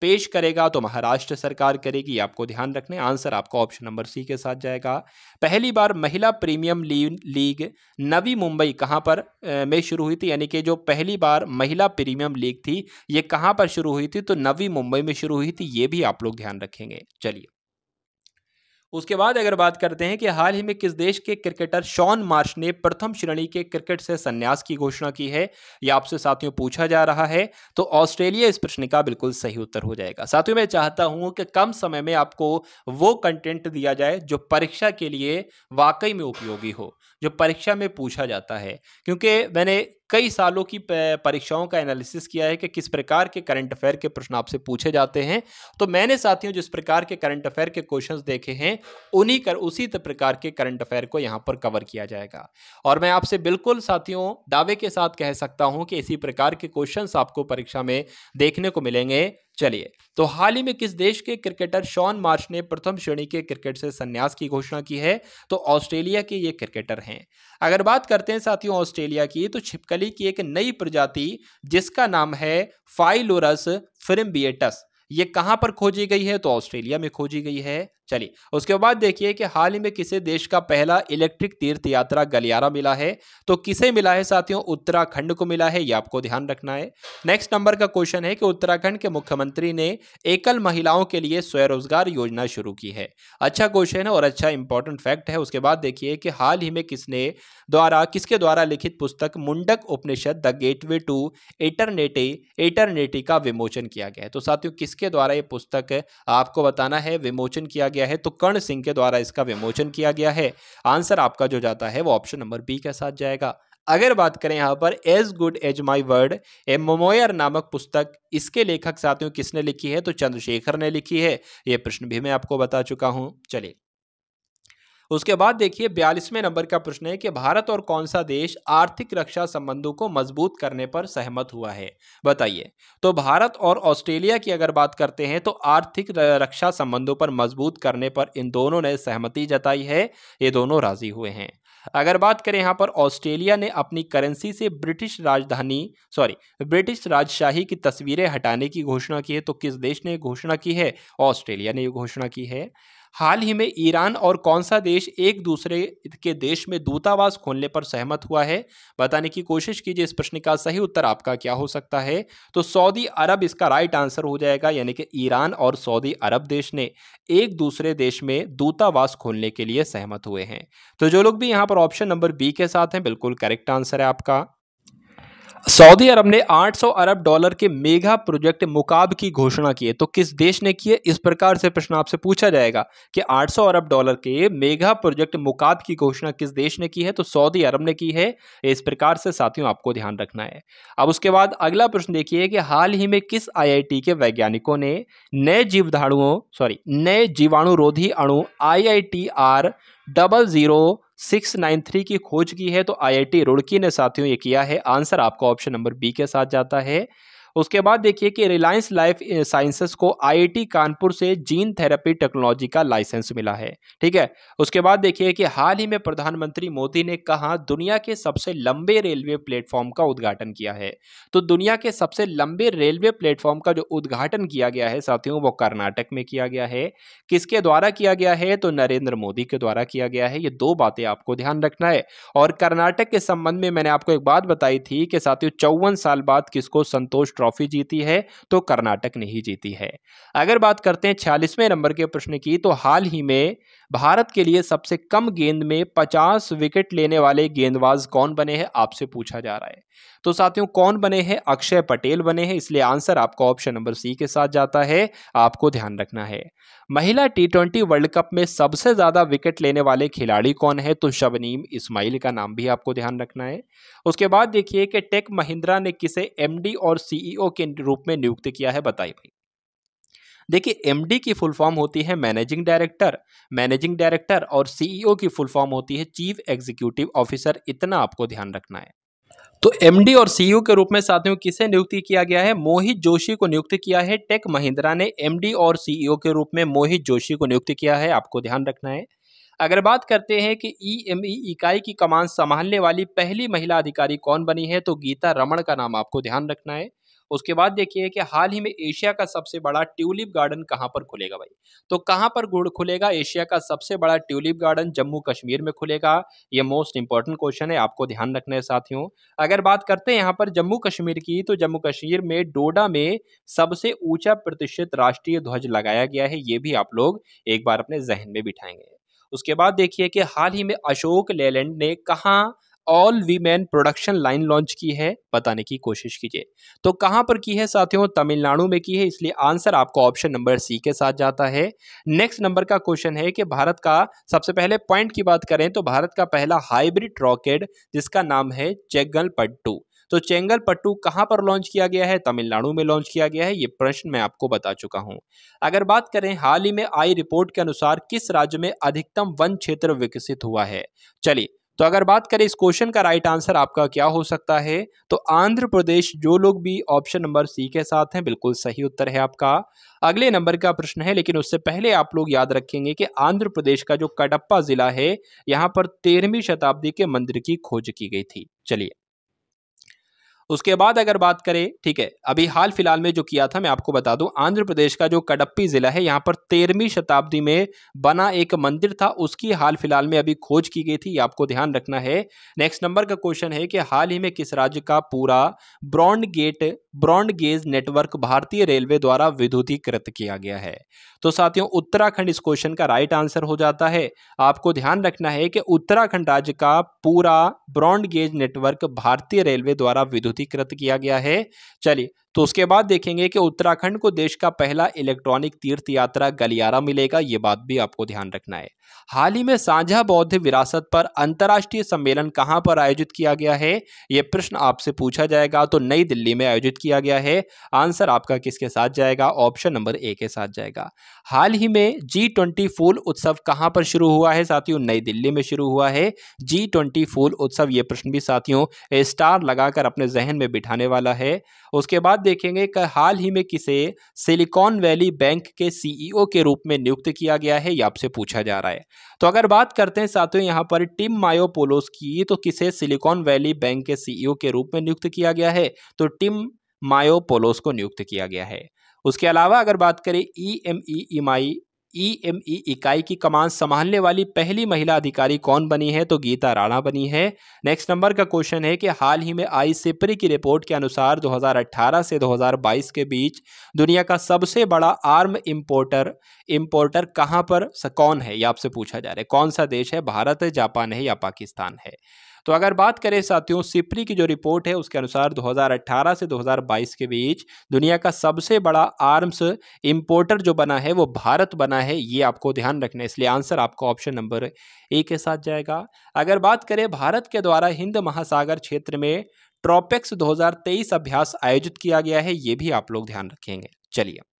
पेश करेगा तो महाराष्ट्र सरकार करेगी आपको ध्यान रखने आंसर आपका ऑप्शन नंबर सी के साथ जाएगा पहली बार महिला प्रीमियम लीग नवी मुंबई कहाँ पर में शुरू हुई थी यानी कि जो पहली बार महिला प्रीमियम लीग थी ये कहाँ पर शुरू हुई थी तो नवी मुंबई में शुरू हुई थी ये भी आप लोग ध्यान रखेंगे चलिए उसके बाद अगर बात करते हैं कि हाल ही में किस देश के क्रिकेटर शॉन मार्श ने प्रथम श्रेणी के क्रिकेट से संन्यास की घोषणा की है या आपसे साथियों पूछा जा रहा है तो ऑस्ट्रेलिया इस प्रश्न का बिल्कुल सही उत्तर हो जाएगा साथियों मैं चाहता हूं कि कम समय में आपको वो कंटेंट दिया जाए जो परीक्षा के लिए वाकई में उपयोगी हो जो परीक्षा में पूछा जाता है क्योंकि मैंने कई सालों की परीक्षाओं का एनालिसिस किया है कि किस प्रकार के करंट अफेयर के प्रश्न आपसे पूछे जाते हैं तो मैंने साथियों जिस प्रकार के करंट अफेयर के क्वेश्चन देखे हैं उन्हीं कर उसी प्रकार के करंट अफेयर को यहाँ पर कवर किया जाएगा और मैं आपसे बिल्कुल साथियों दावे के साथ कह सकता हूँ कि इसी प्रकार के क्वेश्चन आपको परीक्षा में देखने को मिलेंगे चलिए तो हाल ही में किस देश के क्रिकेटर शॉन मार्च ने प्रथम श्रेणी के क्रिकेट से संन्यास की घोषणा की है तो ऑस्ट्रेलिया के ये क्रिकेटर हैं अगर बात करते हैं साथियों ऑस्ट्रेलिया की तो छिपकली की एक नई प्रजाति जिसका नाम है फाइलोरस फ्रिम्बिएटस ये कहाँ पर खोजी गई है तो ऑस्ट्रेलिया में खोजी गई है चलिए उसके बाद देखिए कि हाल ही में किसे देश का पहला इलेक्ट्रिक तीर्थ यात्रा गलियारा मिला है तो किसे मिला है साथियों उत्तराखंड को मिला है यह आपको ध्यान रखना है नेक्स्ट नंबर का क्वेश्चन है कि उत्तराखंड के मुख्यमंत्री ने एकल महिलाओं के लिए स्वरोजगार योजना शुरू की है अच्छा क्वेश्चन है और अच्छा इंपॉर्टेंट फैक्ट है उसके बाद देखिए कि हाल ही में किसने द्वारा किसके द्वारा लिखित पुस्तक Mundaka Upanishad the gate to eternity eternity का विमोचन किया गया है तो साथियों किसके द्वारा ये पुस्तक आपको बताना है विमोचन किया गया गया है तो कर्ण सिंह के द्वारा इसका विमोचन किया गया है आंसर आपका जो जाता है वो ऑप्शन नंबर बी के साथ जाएगा अगर बात करें यहाँ पर as good as my word a memoir नामक पुस्तक इसके लेखक साथियों किसने लिखी है तो चंद्रशेखर ने लिखी है ये प्रश्न भी मैं आपको बता चुका हूँ चलिए उसके बाद देखिए बयालीसवें नंबर का प्रश्न है कि भारत और कौन सा देश आर्थिक रक्षा संबंधों को मजबूत करने पर सहमत हुआ है बताइए तो भारत और ऑस्ट्रेलिया की अगर बात करते हैं तो आर्थिक रक्षा संबंधों पर मजबूत करने पर इन दोनों ने सहमति जताई है ये दोनों राजी हुए हैं अगर बात करें यहाँ पर ऑस्ट्रेलिया ने अपनी करेंसी से ब्रिटिश राजधानी सॉरी ब्रिटिश राजशाही की तस्वीरें हटाने की घोषणा की है तो किस देश ने घोषणा की है ऑस्ट्रेलिया ने ये घोषणा की है हाल ही में ईरान और कौन सा देश एक दूसरे के देश में दूतावास खोलने पर सहमत हुआ है बताने की कोशिश कीजिए इस प्रश्न का सही उत्तर आपका क्या हो सकता है तो सऊदी अरब इसका राइट आंसर हो जाएगा यानी कि ईरान और सऊदी अरब देश ने एक दूसरे देश में दूतावास खोलने के लिए सहमत हुए हैं तो जो लोग भी यहाँ पर ऑप्शन नंबर बी के साथ हैं बिल्कुल करेक्ट आंसर है आपका सऊदी अरब ने 800 अरब डॉलर के मेगा प्रोजेक्ट मुकाब की घोषणा की है तो किस देश ने की है इस प्रकार से प्रश्न आपसे पूछा जाएगा कि 800 अरब डॉलर के मेगा प्रोजेक्ट मुकाब की घोषणा किस देश ने की है तो सऊदी अरब ने की है इस प्रकार से साथियों आपको ध्यान रखना है अब उसके बाद अगला प्रश्न देखिए कि हाल ही में किस आई के वैज्ञानिकों ने नए जीवधाणुओं सॉरी नए जीवाणुरोधी अणु आई डबल जीरो 693 की खोज की है तो आईआईटी रुड़की ने साथियों ये किया है आंसर आपका ऑप्शन नंबर बी के साथ जाता है उसके बाद देखिए कि रिलायंस लाइफ साइंसेस को आईआईटी कानपुर से जीन थेरेपी टेक्नोलॉजी का लाइसेंस मिला है ठीक है उसके बाद देखिए कि हाल ही में प्रधानमंत्री मोदी ने कहा दुनिया के सबसे लंबे रेलवे प्लेटफॉर्म का उद्घाटन किया है तो दुनिया के सबसे लंबे रेलवे प्लेटफॉर्म का जो उद्घाटन किया गया है साथियों वो कर्नाटक में किया गया है किसके द्वारा किया गया है तो नरेंद्र मोदी के द्वारा किया गया है ये दो बातें आपको ध्यान रखना है और कर्नाटक के संबंध में मैंने आपको एक बात बताई थी कि साथियों चौवन साल बाद किसको संतोष ट्रॉफी जीती है तो कर्नाटक नहीं जीती है अगर बात करते हैं छियालीसवें नंबर के प्रश्न की तो हाल ही में भारत के लिए सबसे कम गेंद में 50 विकेट लेने वाले गेंदबाज कौन बने हैं आपसे पूछा जा रहा है तो साथियों कौन बने हैं अक्षय पटेल बने हैं इसलिए आंसर आपका ऑप्शन नंबर सी के साथ जाता है आपको ध्यान रखना है महिला टी ट्वेंटी वर्ल्ड कप में सबसे ज़्यादा विकेट लेने वाले खिलाड़ी कौन है तो शबनीम इस्माइल का नाम भी आपको ध्यान रखना है उसके बाद देखिए कि टेक महिंद्रा ने किसे एमडी और सीईओ e के रूप में नियुक्त किया है बताइए भाई देखिए एमडी की फुल फॉर्म होती है मैनेजिंग डायरेक्टर मैनेजिंग डायरेक्टर और सीईओ e की फुल फॉर्म होती है चीफ एग्जीक्यूटिव ऑफिसर इतना आपको ध्यान रखना है तो एमडी और सीईओ e के रूप में साथियों किसे नियुक्ति किया गया है मोहित जोशी को नियुक्त किया है टेक महिंद्रा ने एमडी और सीईओ e के रूप में मोहित जोशी को नियुक्त किया है आपको ध्यान रखना है अगर बात करते हैं कि ईएमई इकाई की कमान संभालने वाली पहली महिला अधिकारी कौन बनी है तो गीता रमण का नाम आपको ध्यान रखना है उसके बाद देखिए कि हाल ही में एशिया का सबसे बड़ा ट्यूलिप गार्डन कहाँ पर खुलेगा भाई तो कहाँ पर गुड़ खुलेगा एशिया का सबसे बड़ा ट्यूलिप गार्डन जम्मू कश्मीर में खुलेगा ये मोस्ट इंपॉर्टेंट क्वेश्चन है आपको ध्यान रखना है साथियों अगर बात करते हैं यहाँ पर जम्मू कश्मीर की तो जम्मू कश्मीर में डोडा में सबसे ऊंचा प्रतिशत राष्ट्रीय ध्वज लगाया गया है ये भी आप लोग एक बार अपने जहन में बिठाएंगे उसके बाद देखिए कि हाल ही में अशोक लेलैंड ने कहाँ all women production line launch की है बताने की कोशिश कीजिए तो कहां पर की है साथियों तमिलनाडु में की है इसलिए आंसर आपको ऑप्शन नंबर सी के साथ जाता है नेक्स्ट नंबर का क्वेश्चन है कि भारत का सबसे पहले पॉइंट की बात करें तो भारत का पहला हाइब्रिड रॉकेट जिसका नाम है चेगल पट्टू तो चेंगल पट्टू कहां पर लॉन्च किया गया है तमिलनाडु में लॉन्च किया गया है ये प्रश्न मैं आपको बता चुका हूं अगर बात करें हाल ही में आई रिपोर्ट के अनुसार किस राज्य में अधिकतम वन क्षेत्र विकसित हुआ है चलिए तो अगर बात करें इस क्वेश्चन का राइट आंसर आपका क्या हो सकता है तो आंध्र प्रदेश जो लोग भी ऑप्शन नंबर सी के साथ हैं बिल्कुल सही उत्तर है आपका अगले नंबर का प्रश्न है लेकिन उससे पहले आप लोग याद रखेंगे कि आंध्र प्रदेश का जो कडप्पा जिला है यहाँ पर तेरहवीं शताब्दी के मंदिर की खोज की गई थी चलिए उसके बाद अगर बात करें ठीक है अभी हाल फिलहाल में जो किया था मैं आपको बता दूं आंध्र प्रदेश का जो कडप्पी ज़िला है यहाँ पर तेरहवीं शताब्दी में बना एक मंदिर था उसकी हाल फिलहाल में अभी खोज की गई थी ये आपको ध्यान रखना है नेक्स्ट नंबर का क्वेश्चन है कि हाल ही में किस राज्य का पूरा broad gate broad gauge network भारतीय रेलवे द्वारा विद्युतीकृत किया गया है तो साथियों उत्तराखंड इस क्वेश्चन का राइट आंसर हो जाता है आपको ध्यान रखना है कि उत्तराखंड राज्य का पूरा ब्रॉन्ड गेज नेटवर्क भारतीय रेलवे द्वारा विद्युत सूत्रीकृत किया गया है चलिए तो उसके बाद देखेंगे कि उत्तराखंड को देश का पहला इलेक्ट्रॉनिक तीर्थ यात्रा गलियारा मिलेगा ये बात भी आपको ध्यान रखना है हाल ही में साझा बौद्ध विरासत पर अंतर्राष्ट्रीय सम्मेलन कहाँ पर आयोजित किया गया है ये प्रश्न आपसे पूछा जाएगा तो नई दिल्ली में आयोजित किया गया है आंसर आपका किसके साथ जाएगा ऑप्शन नंबर ए के साथ जाएगा हाल ही में जी ट्वेंटी फूल उत्सव कहाँ पर शुरू हुआ है साथियों नई दिल्ली में शुरू हुआ है जी ट्वेंटी फूल उत्सव ये प्रश्न भी साथियों स्टार लगाकर अपने जहन में बिठाने वाला है उसके बाद देखेंगे कि हाल ही में किसे सिलिकॉन वैली बैंक के सीईओ e के रूप में नियुक्त किया गया है ये आपसे पूछा जा रहा है तो अगर बात करते हैं साथियों यहाँ पर टिम मायोपोलोस की तो किसे सिलिकॉन वैली बैंक के सीईओ e के रूप में नियुक्त किया गया है तो टिम मायोपोलोस को नियुक्त किया गया है उसके अलावा अगर बात करें E M E M I EME e e इकाई की कमान संभालने वाली पहली महिला अधिकारी कौन बनी है तो गीता राणा बनी है नेक्स्ट नंबर का क्वेश्चन है कि हाल ही में आई सिपरी की रिपोर्ट के अनुसार 2018 से 2022 के बीच दुनिया का सबसे बड़ा आर्म इंपोर्टर इंपोर्टर कहां पर कौन है ये आपसे पूछा जा रहा है कौन सा देश है भारत है जापान है या पाकिस्तान है तो अगर बात करें साथियों सिपरी की जो रिपोर्ट है उसके अनुसार 2018 से 2022 के बीच दुनिया का सबसे बड़ा आर्म्स इम्पोर्टर जो बना है वो भारत बना है ये आपको ध्यान रखना है इसलिए आंसर आपको ऑप्शन नंबर ए के साथ जाएगा अगर बात करें भारत के द्वारा हिंद महासागर क्षेत्र में ट्रॉपिक्स दो अभ्यास आयोजित किया गया है ये भी आप लोग ध्यान रखेंगे चलिए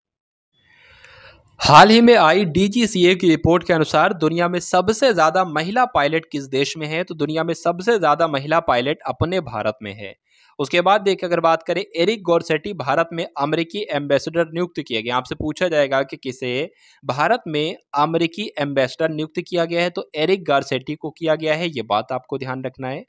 हाल ही में आई डीजीसीए की रिपोर्ट के अनुसार दुनिया में सबसे ज़्यादा महिला पायलट किस देश में है तो दुनिया में सबसे ज़्यादा महिला पायलट अपने भारत में है उसके बाद देखिए अगर बात करें एरिक गोरसेटी भारत में अमेरिकी एम्बेसडर नियुक्त किया गया आपसे पूछा जाएगा कि किसे भारत में अमेरिकी एम्बेसडर नियुक्त किया गया है तो एरिक गारसेटी को किया गया है ये बात आपको ध्यान रखना है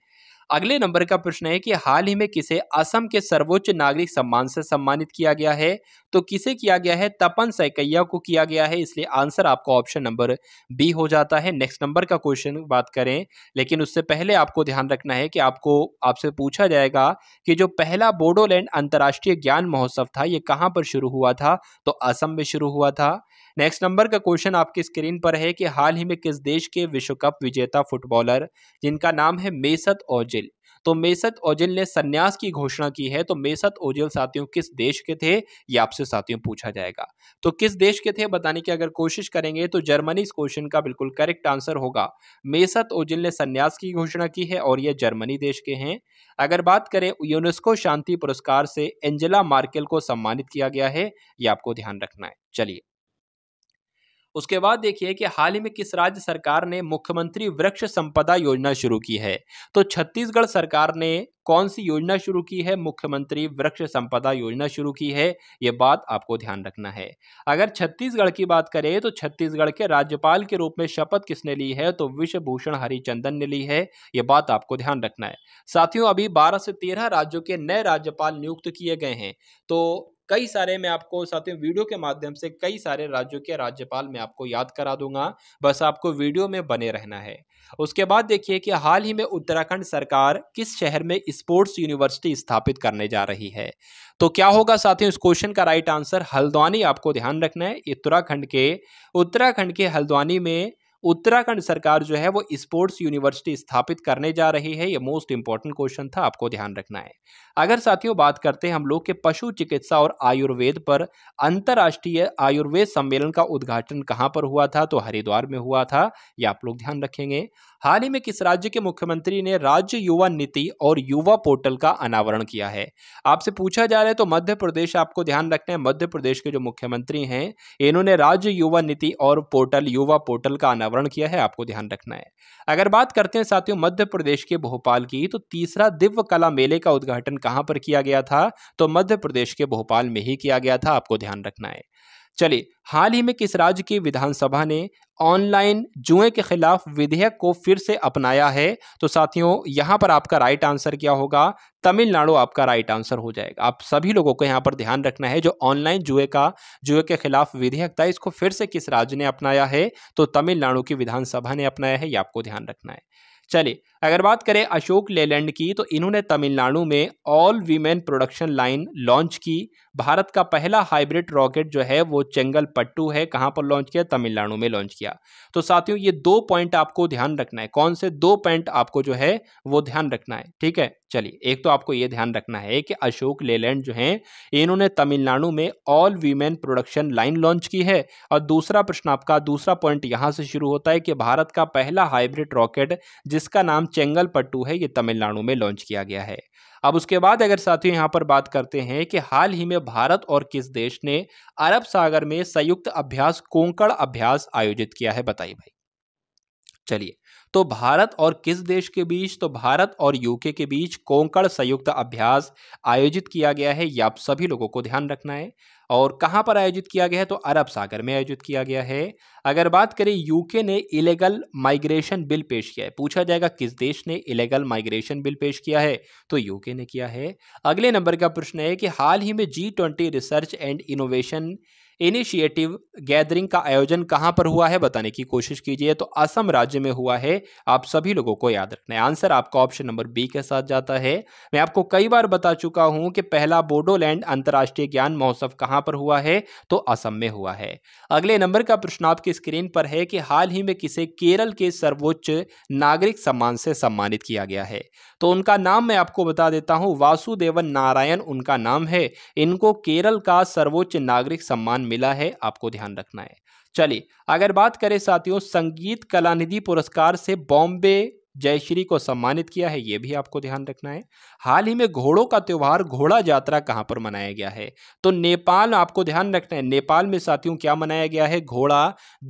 अगले नंबर का प्रश्न है कि हाल ही में किसे असम के सर्वोच्च नागरिक सम्मान से सम्मानित किया गया है तो किसे किया गया है तपन सैकैया को किया गया है इसलिए आंसर आपका ऑप्शन नंबर बी हो जाता है नेक्स्ट नंबर का क्वेश्चन बात करें लेकिन उससे पहले आपको ध्यान रखना है कि आपको आपसे पूछा जाएगा कि जो पहला बोडोलैंड अंतर्राष्ट्रीय ज्ञान महोत्सव था ये कहाँ पर शुरू हुआ था तो असम में शुरू हुआ था नेक्स्ट नंबर का क्वेश्चन आपकी स्क्रीन पर है कि हाल ही में किस देश के विश्व कप विजेता फुटबॉलर जिनका नाम है मेसत ओजिल तो मेसत ओजिल ने सन्यास की घोषणा की है तो मेसत ओजिल साथियों किस देश के थे ये आपसे साथियों पूछा जाएगा तो किस देश के थे बताने की अगर कोशिश करेंगे तो जर्मनी इस क्वेश्चन का बिल्कुल करेक्ट आंसर होगा मेसत ओजिल ने सन्यास की घोषणा की है और ये जर्मनी देश के हैं अगर बात करें यूनेस्को शांति पुरस्कार से एंजेला मार्केल को सम्मानित किया गया है ये आपको ध्यान रखना है चलिए उसके बाद देखिए कि हाल ही में किस राज्य सरकार ने मुख्यमंत्री वृक्ष संपदा योजना शुरू की है तो छत्तीसगढ़ सरकार ने कौन सी योजना शुरू की है मुख्यमंत्री वृक्ष संपदा योजना शुरू की है ये बात आपको ध्यान रखना है अगर छत्तीसगढ़ की बात करें तो छत्तीसगढ़ के राज्यपाल के रूप में शपथ किसने ली है तो विश्वभूषण हरिचंदन ने ली है ये बात आपको ध्यान रखना है साथियों अभी बारह से तेरह राज्यों के नए राज्यपाल नियुक्त किए गए हैं तो कई सारे मैं आपको साथियों वीडियो के माध्यम से कई सारे राज्यों के राज्यपाल मैं आपको याद करा दूंगा बस आपको वीडियो में बने रहना है उसके बाद देखिए कि हाल ही में उत्तराखंड सरकार किस शहर में स्पोर्ट्स यूनिवर्सिटी स्थापित करने जा रही है तो क्या होगा साथियों इस क्वेश्चन का राइट आंसर हल्द्वानी आपको ध्यान रखना है उत्तराखंड के उत्तराखंड के हल्द्वानी में उत्तराखंड सरकार जो है वो स्पोर्ट्स यूनिवर्सिटी स्थापित करने जा रही है ये मोस्ट इंपॉर्टेंट क्वेश्चन था आपको ध्यान रखना है अगर साथियों बात करते हैं हम लोग के पशु चिकित्सा और आयुर्वेद पर अंतर्राष्ट्रीय आयुर्वेद सम्मेलन का उद्घाटन कहाँ पर हुआ था तो हरिद्वार में हुआ था ये आप लोग ध्यान रखेंगे हाल ही में किस राज्य के मुख्यमंत्री ने राज्य युवा नीति और युवा पोर्टल का अनावरण किया है आपसे पूछा जा रहा है तो मध्य प्रदेश आपको ध्यान रखना है मध्य प्रदेश के जो मुख्यमंत्री हैं इन्होंने राज्य युवा नीति और पोर्टल युवा पोर्टल का अनावरण किया है आपको ध्यान रखना है अगर बात करते हैं साथियों मध्य प्रदेश के भोपाल की तो तीसरा दिव्य कला मेले का उद्घाटन कहाँ पर किया गया था तो मध्य प्रदेश के भोपाल में ही किया गया था आपको ध्यान रखना है चलिए हाल ही में किस राज्य की विधानसभा ने ऑनलाइन जुए के खिलाफ विधेयक को फिर से अपनाया है तो साथियों यहाँ पर आपका राइट आंसर क्या होगा तमिलनाडु आपका राइट आंसर हो जाएगा आप सभी लोगों को यहाँ पर ध्यान रखना है जो ऑनलाइन जुए का जुए के खिलाफ विधेयक था इसको फिर से किस राज्य ने अपनाया है तो तमिलनाडु की विधानसभा ने अपनाया है ये आपको ध्यान रखना है चलिए अगर बात करें अशोक लेलैंड की तो इन्होंने तमिलनाडु में all women production line launch की भारत का पहला हाइब्रिड रॉकेट जो है वो चेंगल पट्टू है कहाँ पर लॉन्च किया तमिलनाडु में लॉन्च किया तो साथियों ये दो पॉइंट आपको ध्यान रखना है कौन से दो पॉइंट आपको जो है वो ध्यान रखना है ठीक है चलिए एक तो आपको ये ध्यान रखना है कि अशोक लेलैंड जो है इन्होंने तमिलनाडु में all women production line launch की है और दूसरा प्रश्न आपका दूसरा पॉइंट यहाँ से शुरू होता है कि भारत का पहला हाइब्रिड रॉकेट जिसका नाम चेंगल पट्टू है ये तमिलनाडु में लॉन्च किया गया है अब उसके बाद अगर साथियों यहाँ पर बात करते हैं कि हाल ही में भारत और किस देश ने अरब सागर में संयुक्त अभ्यास कोंकण अभ्यास आयोजित किया है बताइए भाई चलिए तो भारत और किस देश के बीच तो भारत और यूके के बीच कोंकण संयुक्त अभ्यास आयोजित किया गया है यह आप सभी लोगों को ध्यान रखना है और कहाँ पर आयोजित किया गया है तो अरब सागर में आयोजित किया गया है अगर बात करें यूके ने इलेगल माइग्रेशन बिल पेश किया है पूछा जाएगा किस देश ने इलेगल माइग्रेशन बिल पेश किया है तो यूके ने किया है अगले नंबर का प्रश्न है कि हाल ही में G twenty research and innovation initiative gathering का आयोजन कहाँ पर हुआ है बताने की कोशिश कीजिए तो असम राज्य में हुआ है आप सभी लोगों को याद रखना आंसर आपका ऑप्शन नंबर बी के साथ जाता है मैं आपको कई बार बता चुका हूं कि पहला बोडोलैंड अंतर्राष्ट्रीय ज्ञान महोत्सव कहाँ पर हुआ है तो असम में हुआ है अगले नंबर का प्रश्न आपकी स्क्रीन पर है कि हाल ही में किसे केरल के सर्वोच्च नागरिक सम्मान से सम्मानित किया गया है तो उनका नाम मैं आपको बता देता हूँ वासुदेवन नारायण उनका नाम है इनको केरल का सर्वोच्च नागरिक सम्मान मिला है आपको ध्यान रखना है चलिए अगर बात करें साथियों संगीत कलानिधि पुरस्कार से बॉम्बे जयश्री को सम्मानित किया है ये भी आपको ध्यान रखना है हाल ही में घोड़ों का त्यौहार घोड़ा यात्रा कहाँ पर मनाया गया है तो नेपाल आपको ध्यान रखना है नेपाल में साथियों क्या मनाया गया है घोड़ा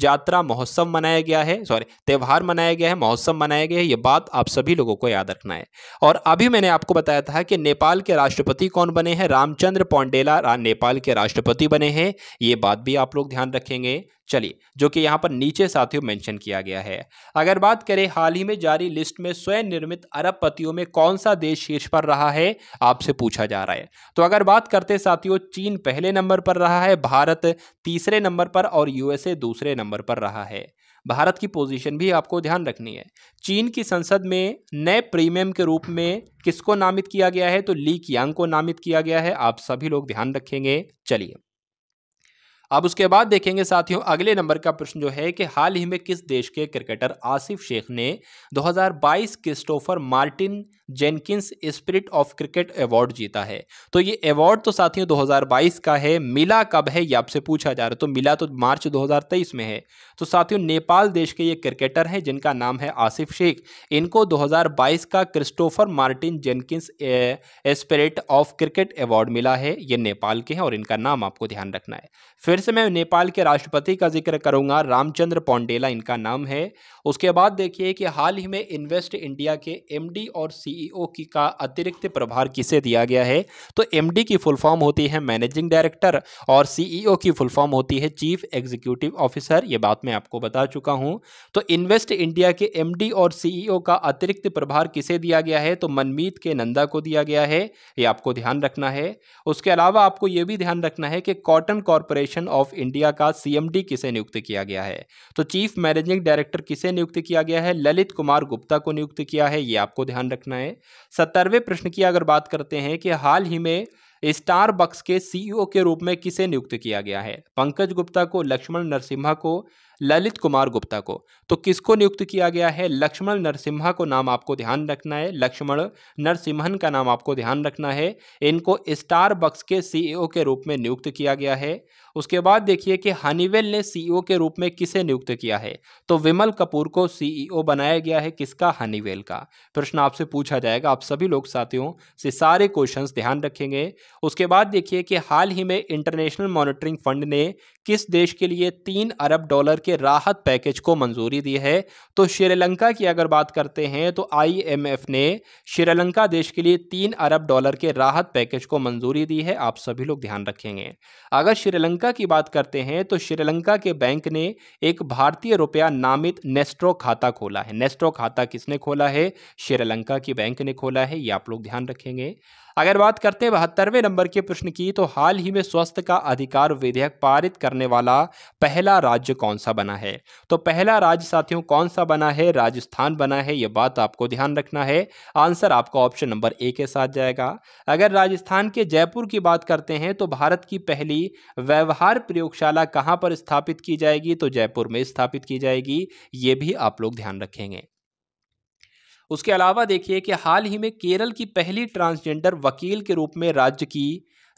यात्रा महोत्सव मनाया गया है सॉरी त्यौहार मनाया गया है महोत्सव मनाया गया है ये बात आप सभी लोगों को याद रखना है और अभी मैंने आपको बताया था कि नेपाल के राष्ट्रपति कौन बने हैं रामचंद्र पौंडेला नेपाल के राष्ट्रपति बने हैं ये बात भी आप लोग ध्यान रखेंगे चलिए जो कि यहाँ पर नीचे साथियों मेंशन किया गया है अगर बात करें हाल ही में जारी लिस्ट में स्वयं निर्मित अरब पतियों में कौन सा देश शीर्ष पर रहा है आपसे पूछा जा रहा है तो अगर बात करते साथियों चीन पहले नंबर पर रहा है भारत तीसरे नंबर पर और यूएसए दूसरे नंबर पर रहा है भारत की पोजीशन भी आपको ध्यान रखनी है चीन की संसद में नए प्रीमियम के रूप में किसको नामित किया गया है तो ली कियांग को नामित किया गया है आप सभी लोग ध्यान रखेंगे चलिए अब उसके बाद देखेंगे साथियों अगले नंबर का प्रश्न जो है कि हाल ही में किस देश के क्रिकेटर आसिफ शेख ने 2022 Christopher Martin Jenkins spirit of cricket award जीता है तो ये अवार्ड तो साथियों 2022 का है मिला कब है ये आपसे पूछा जा रहा है तो मिला तो मार्च 2023 में है तो साथियों नेपाल देश के ये क्रिकेटर हैं जिनका नाम है आसिफ शेख इनको 2022 का Christopher Martin Jenkins spirit of cricket award मिला है ये नेपाल के हैं और इनका नाम आपको ध्यान रखना है फिर से मैं नेपाल के राष्ट्रपति का जिक्र करूंगा रामचंद्र पौंडेला इनका नाम है उसके बाद देखिए कि हाल ही में इन्वेस्ट इंडिया के एमडी और सीईओ e की का अतिरिक्त प्रभार किसे दिया गया है तो एमडी की फुल फॉर्म होती है मैनेजिंग डायरेक्टर और सीईओ e की फुल फॉर्म होती है चीफ एग्जीक्यूटिव ऑफिसर ये बात मैं आपको बता चुका हूँ तो इन्वेस्ट इंडिया के एम और सीईओ e का अतिरिक्त प्रभार किसे दिया गया है तो मनमीत के नंदा को दिया गया है ये आपको ध्यान रखना है उसके अलावा आपको ये भी ध्यान रखना है कि कॉटन कॉरपोरेशन ऑफ इंडिया का सीएमडी किसे नियुक्त किया गया है तो चीफ मैनेजिंग डायरेक्टर किसे नियुक्त किया गया है ललित कुमार गुप्ता को नियुक्त किया है ये आपको ध्यान रखना है सत्तरवें प्रश्न की अगर बात करते हैं कि हाल ही में स्टार बक्स के सीईओ e के रूप में किसे नियुक्त किया गया है पंकज गुप्ता को लक्ष्मण नरसिम्हा को ललित कुमार गुप्ता को तो किसको नियुक्त किया गया है लक्ष्मण नरसिम्हा को नाम आपको ध्यान रखना है लक्ष्मण नरसिम्हन का नाम आपको ध्यान रखना है इनको स्टार बक्स के सीईओ e के रूप में नियुक्त किया गया है उसके बाद देखिए कि हनीवेल ने सीईओ e के रूप में किसे नियुक्त किया है तो विमल कपूर को सीईओ e बनाया गया है किसका हनीवेल का प्रश्न आपसे पूछा जाएगा आप सभी लोग साथियों से सारे क्वेश्चंस ध्यान रखेंगे उसके बाद देखिए कि हाल ही में इंटरनेशनल मॉनिटरिंग फंड ने किस देश के लिए तीन अरब डॉलर के राहत पैकेज को मंजूरी दी है तो श्रीलंका की अगर बात करते हैं तो आईएमएफ ने श्रीलंका देश के लिए तीन अरब डॉलर के राहत पैकेज को मंजूरी दी है आप सभी लोग ध्यान रखेंगे अगर श्रीलंका की बात करते हैं तो श्रीलंका के बैंक ने एक भारतीय रुपया नामित नेस्ट्रो खाता खोला है नेस्ट्रो खाता किसने खोला है श्रीलंका की बैंक ने खोला है ये आप लोग ध्यान रखेंगे अगर बात करते हैं बहत्तरवें नंबर के प्रश्न की तो हाल ही में स्वास्थ्य का अधिकार विधेयक पारित करने वाला पहला राज्य कौन सा बना है तो पहला राज्य साथियों कौन सा बना है राजस्थान बना है यह बात आपको ध्यान रखना है आंसर आपका ऑप्शन नंबर ए के साथ जाएगा अगर राजस्थान के जयपुर की बात करते हैं तो भारत की पहली व्यवहार प्रयोगशाला कहाँ पर स्थापित की जाएगी तो जयपुर में स्थापित की जाएगी ये भी आप लोग ध्यान रखेंगे उसके अलावा देखिए कि हाल ही में केरल की पहली ट्रांसजेंडर वकील के रूप में राज्य की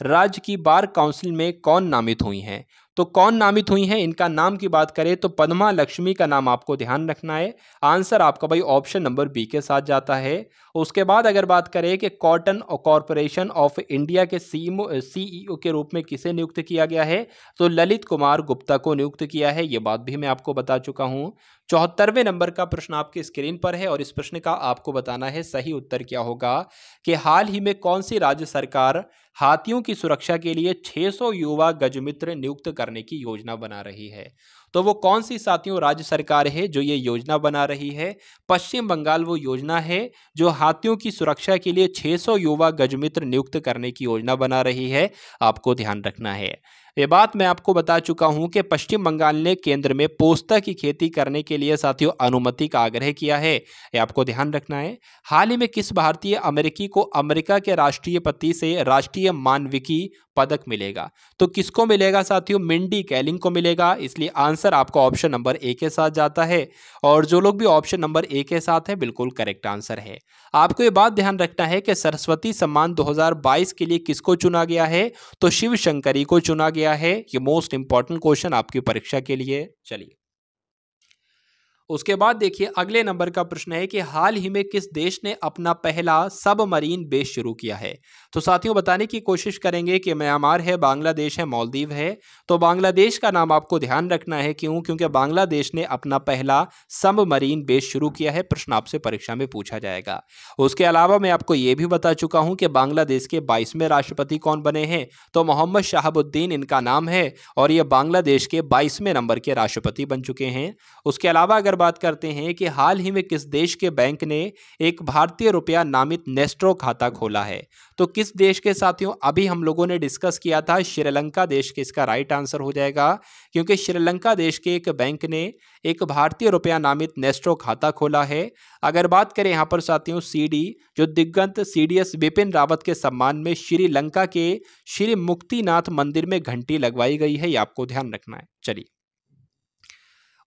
राज्य की बार काउंसिल में कौन नामित हुई हैं तो कौन नामित हुई हैं इनका नाम की बात करें तो पद्मा लक्ष्मी का नाम आपको ध्यान रखना है आंसर आपका भाई ऑप्शन नंबर बी के साथ जाता है उसके बाद अगर बात करें कि कॉटन कॉरपोरेशन ऑफ इंडिया के सीईओ सीईओ के रूप में किसे नियुक्त किया गया है तो ललित कुमार गुप्ता को नियुक्त किया है ये बात भी मैं आपको बता चुका हूँ चौहत्तरवें नंबर का प्रश्न आपके स्क्रीन पर है और इस प्रश्न का आपको बताना है सही उत्तर क्या होगा कि हाल ही में कौन सी राज्य सरकार हाथियों की सुरक्षा के लिए 600 युवा गजमित्र नियुक्त करने की योजना बना रही है तो वो कौन सी साथियों राज्य सरकार है जो ये योजना बना रही है पश्चिम बंगाल वो योजना है जो हाथियों की सुरक्षा के लिए 600 युवा गजमित्र नियुक्त करने की योजना बना रही है आपको ध्यान रखना है ये बात मैं आपको बता चुका हूं कि पश्चिम बंगाल ने केंद्र में पोस्ता की खेती करने के लिए साथियों अनुमति का आग्रह किया है ये आपको ध्यान रखना है हाल ही में किस भारतीय अमेरिकी को अमेरिका के राष्ट्रीय पति से राष्ट्रीय मानविकी पदक मिलेगा तो किसको मिलेगा साथियों मिंडी कैलिंग को मिलेगा इसलिए आंसर आंसर आपका ऑप्शन नंबर ए के साथ जाता है और जो लोग भी ऑप्शन नंबर ए के साथ है बिल्कुल करेक्ट आंसर है आपको ये बात ध्यान रखना है कि सरस्वती सम्मान 2022 के लिए किसको चुना गया है तो शिव शंकरी को चुना गया है ये मोस्ट इंपॉर्टेंट क्वेश्चन आपकी परीक्षा के लिए चलिए उसके बाद देखिए अगले नंबर का प्रश्न है कि हाल ही में किस देश ने अपना पहला सबमरीन बेस शुरू किया है तो साथियों बताने की कोशिश करेंगे कि म्यांमार है बांग्लादेश है मालदीव है तो बांग्लादेश का नाम आपको ध्यान रखना है क्यों क्योंकि बांग्लादेश ने अपना पहला सबमरीन बेस शुरू किया है प्रश्न आपसे परीक्षा में पूछा जाएगा उसके अलावा मैं आपको ये भी बता चुका हूँ कि बांग्लादेश के बाईसवें राष्ट्रपति कौन बने हैं तो मोहम्मद शाहबुद्दीन इनका नाम है और ये बांग्लादेश के बाईसवें नंबर के राष्ट्रपति बन चुके हैं उसके अलावा अगर पर बात करते हैं कि हाल ही में किस देश के बैंक ने एक भारतीय रुपया नामित नेस्ट्रो खाता खोला है तो किस देश के साथियों अभी हम लोगों ने डिस्कस किया था श्रीलंका देश के इसका राइट आंसर हो जाएगा क्योंकि श्रीलंका देश के एक बैंक ने एक भारतीय रुपया नामित नेस्ट्रो खाता खोला है अगर बात करें यहाँ पर साथियों सी जो दिग्गंत सी बिपिन रावत के सम्मान में श्रीलंका के श्री मुक्तिनाथ मंदिर में घंटी लगवाई गई है ये आपको ध्यान रखना है चलिए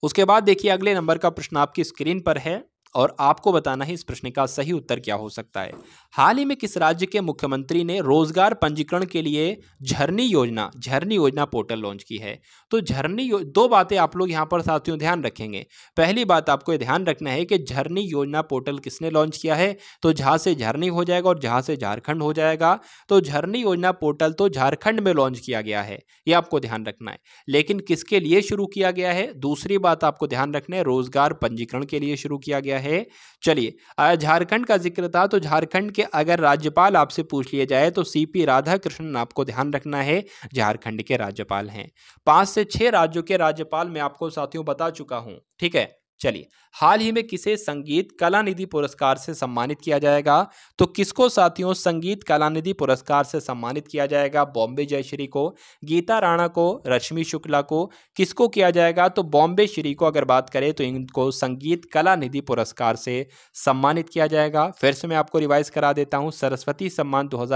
उसके बाद देखिए अगले नंबर का प्रश्न आपकी स्क्रीन पर है और आपको बताना है इस प्रश्न का सही उत्तर क्या हो सकता है हाल ही में किस राज्य के मुख्यमंत्री ने रोजगार पंजीकरण के लिए झरनी योजना झरनी योजना पोर्टल लॉन्च की है तो झरनी दो बातें आप लोग यहाँ पर साथियों ध्यान रखेंगे पहली बात आपको ध्यान रखना है कि झरनी योजना पोर्टल किसने लॉन्च किया है तो जहाँ से झरनी हो जाएगा और जहाँ से झारखंड हो जाएगा तो झरनी योजना पोर्टल तो झारखंड में लॉन्च किया गया है ये आपको ध्यान रखना है लेकिन किसके लिए शुरू किया गया है दूसरी बात आपको ध्यान रखना है रोजगार पंजीकरण के लिए शुरू किया गया है चलिए झारखंड का जिक्र था तो झारखंड के अगर राज्यपाल आपसे पूछ लिया जाए तो सी पी राधा कृष्णन आपको ध्यान रखना है झारखंड के राज्यपाल हैं पाँच से छः राज्यों के राज्यपाल मैं आपको साथियों बता चुका हूँ ठीक है चलिए हाल ही में किसे संगीत कला निधि पुरस्कार से सम्मानित किया जाएगा तो किसको साथियों संगीत कला निधि पुरस्कार से सम्मानित किया जाएगा बॉम्बे जयश्री को गीता राणा को रश्मि शुक्ला को किसको किया जाएगा तो बॉम्बे श्री को अगर बात करें तो इनको संगीत कला निधि पुरस्कार से सम्मानित किया जाएगा फिर से मैं आपको रिवाइज करा देता हूँ सरस्वती सम्मान दो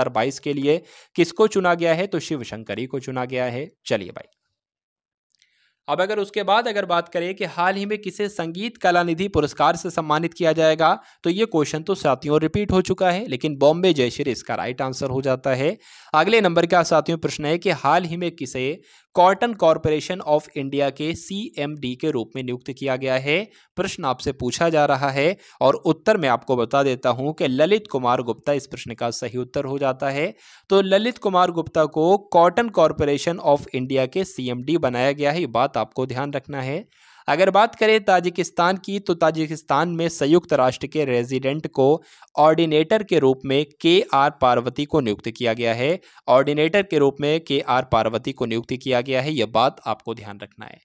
के लिए किसको चुना गया है तो शिव को चुना गया है चलिए भाई अब अगर उसके बाद अगर बात करें कि हाल ही में किसे संगीत कला निधि पुरस्कार से सम्मानित किया जाएगा तो ये क्वेश्चन तो साथियों रिपीट हो चुका है लेकिन बॉम्बे जयश्री इसका राइट आंसर हो जाता है अगले नंबर का साथियों प्रश्न है कि हाल ही में किसे कॉटन कॉरपोरेशन ऑफ इंडिया के सीएमडी के रूप में नियुक्त किया गया है प्रश्न आपसे पूछा जा रहा है और उत्तर मैं आपको बता देता हूं कि ललित कुमार गुप्ता इस प्रश्न का सही उत्तर हो जाता है तो ललित कुमार गुप्ता को कॉटन कॉरपोरेशन ऑफ इंडिया के सीएमडी बनाया गया है ये बात आपको ध्यान रखना है अगर बात करें ताजिकिस्तान की तो ताजिकिस्तान में संयुक्त राष्ट्र के रेजिडेंट को ऑर्डिनेटर के रूप में के आर पार्वती को नियुक्त किया गया है ऑर्डिनेटर के रूप में के आर पार्वती को नियुक्त किया गया है यह बात आपको ध्यान रखना है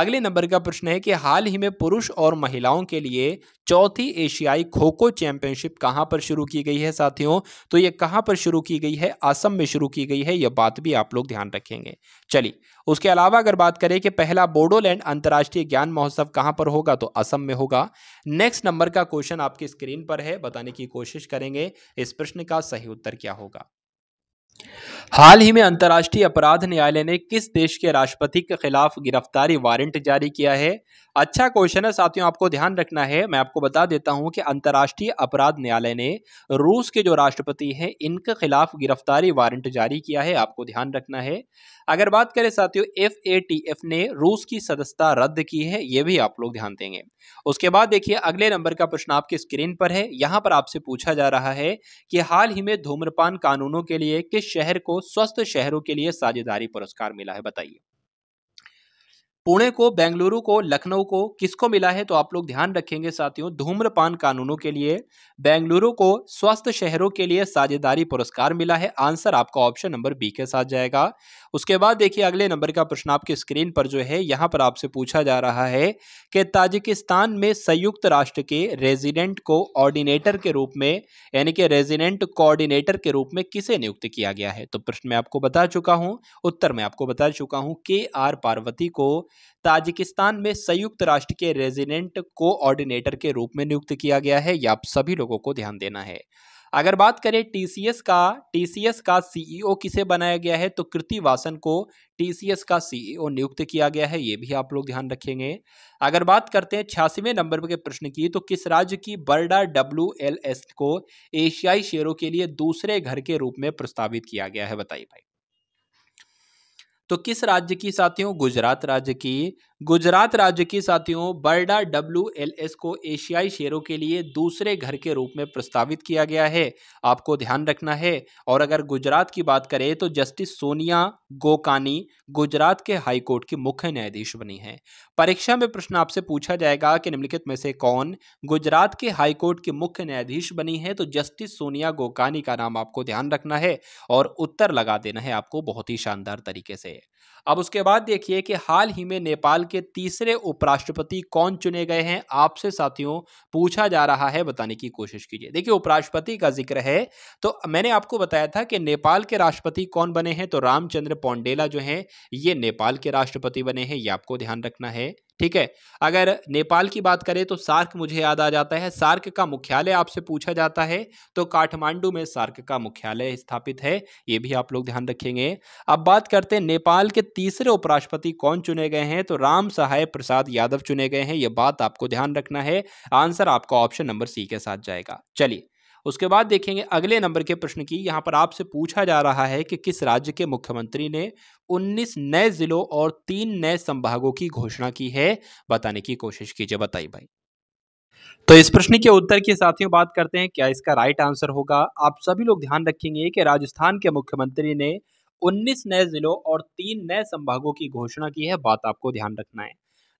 अगले नंबर का प्रश्न है कि हाल ही में पुरुष और महिलाओं के लिए चौथी एशियाई खो खो चैंपियनशिप कहाँ पर शुरू की गई है साथियों तो ये कहाँ पर शुरू की गई है असम में शुरू की गई है यह बात भी आप लोग ध्यान रखेंगे चलिए उसके अलावा अगर बात करें कि पहला बोडोलैंड अंतर्राष्ट्रीय ज्ञान महोत्सव कहाँ पर होगा तो असम में होगा नेक्स्ट नंबर का क्वेश्चन आपकी स्क्रीन पर है बताने की कोशिश करेंगे इस प्रश्न का सही उत्तर क्या होगा हाल ही में अंतर्राष्ट्रीय अपराध न्यायालय ने किस देश के राष्ट्रपति के खिलाफ गिरफ्तारी वारंट जारी किया है अच्छा क्वेश्चन है साथियों आपको ध्यान रखना है मैं आपको बता देता हूं कि अंतर्राष्ट्रीय अपराध न्यायालय ने रूस के जो राष्ट्रपति हैं इनके खिलाफ गिरफ्तारी वारंट जारी किया है आपको ध्यान रखना है अगर बात करें साथियों एफ ए टी एफ ने रूस की सदस्यता रद्द की है ये भी आप लोग ध्यान देंगे उसके बाद देखिए अगले नंबर का प्रश्न आपके स्क्रीन पर है यहाँ पर आपसे पूछा जा रहा है कि हाल ही में धूम्रपान कानूनों के लिए किस शहर को स्वस्थ शहरों के लिए साझेदारी पुरस्कार मिला है बताइए पुणे को बेंगलुरु को लखनऊ को किसको मिला है तो आप लोग ध्यान रखेंगे साथियों धूम्रपान कानूनों के लिए बेंगलुरु को स्वस्थ शहरों के लिए साझेदारी पुरस्कार मिला है आंसर आपका ऑप्शन नंबर बी के साथ जाएगा उसके बाद देखिए अगले नंबर का प्रश्न आपके स्क्रीन पर जो है यहाँ पर आपसे पूछा जा रहा है कि ताजिकिस्तान में संयुक्त राष्ट्र के रेजिडेंट को ऑर्डिनेटर के रूप में यानी कि रेजिडेंट कोऑर्डिनेटर के रूप में किसे नियुक्त किया गया है तो प्रश्न मैं आपको बता चुका हूँ उत्तर मैं आपको बता चुका हूँ के आर पार्वती को ताजिकिस्तान में संयुक्त राष्ट्र के रेजिडेंट कोऑर्डिनेटर के रूप में नियुक्त किया गया है यह आप सभी लोगों को ध्यान देना है अगर बात करें टीसीएस का टीसीएस का सीईओ e किसे बनाया गया है तो कृति वासन को टीसीएस का सीईओ e नियुक्त किया गया है ये भी आप लोग ध्यान रखेंगे अगर बात करते हैं छियासीवें नंबर पर के प्रश्न की तो किस राज्य की बर्डा डब्ल्यू को एशियाई शेयरों के लिए दूसरे घर के रूप में प्रस्तावित किया गया है बताइए भाई तो किस राज्य की साथियों गुजरात राज्य की गुजरात राज्य की साथियों बर्डा डब्ल्यू एल एस को एशियाई शेरों के लिए दूसरे घर के रूप में प्रस्तावित किया गया है आपको ध्यान रखना है और अगर गुजरात की बात करें तो जस्टिस सोनिया गोकानी गुजरात के हाईकोर्ट की मुख्य न्यायाधीश बनी हैं परीक्षा में प्रश्न आपसे पूछा जाएगा कि निम्नलिखित में से कौन गुजरात के हाईकोर्ट की मुख्य न्यायाधीश बनी है तो जस्टिस सोनिया गोकानी का नाम आपको ध्यान रखना है और उत्तर लगा देना है आपको बहुत ही शानदार तरीके से अब उसके बाद देखिए कि हाल ही में नेपाल के तीसरे उपराष्ट्रपति कौन चुने गए हैं आपसे साथियों पूछा जा रहा है बताने की कोशिश कीजिए देखिए उपराष्ट्रपति का जिक्र है तो मैंने आपको बताया था कि नेपाल के राष्ट्रपति कौन बने हैं तो रामचंद्र पौंडेला जो हैं ये नेपाल के राष्ट्रपति बने हैं ये आपको ध्यान रखना है ठीक है अगर नेपाल की बात करें तो सार्क मुझे याद आ जाता है सार्क का मुख्यालय आपसे पूछा जाता है तो काठमांडू में सार्क का मुख्यालय स्थापित है ये भी आप लोग ध्यान रखेंगे अब बात करते हैं नेपाल के तीसरे उपराष्ट्रपति कौन चुने गए हैं तो राम सहाय प्रसाद यादव चुने गए हैं ये बात आपको ध्यान रखना है आंसर आपका ऑप्शन नंबर सी के साथ जाएगा चलिए उसके बाद देखेंगे अगले नंबर के प्रश्न की यहाँ पर आपसे पूछा जा रहा है कि किस राज्य के मुख्यमंत्री ने 19 नए जिलों और तीन नए संभागों की घोषणा की है बताने की कोशिश कीजिए बताइए भाई तो इस प्रश्न के उत्तर के साथियों बात करते हैं क्या इसका राइट आंसर होगा आप सभी लोग ध्यान रखेंगे कि राजस्थान के मुख्यमंत्री ने 19 नए जिलों और तीन नए संभागों की घोषणा की है बात आपको ध्यान रखना है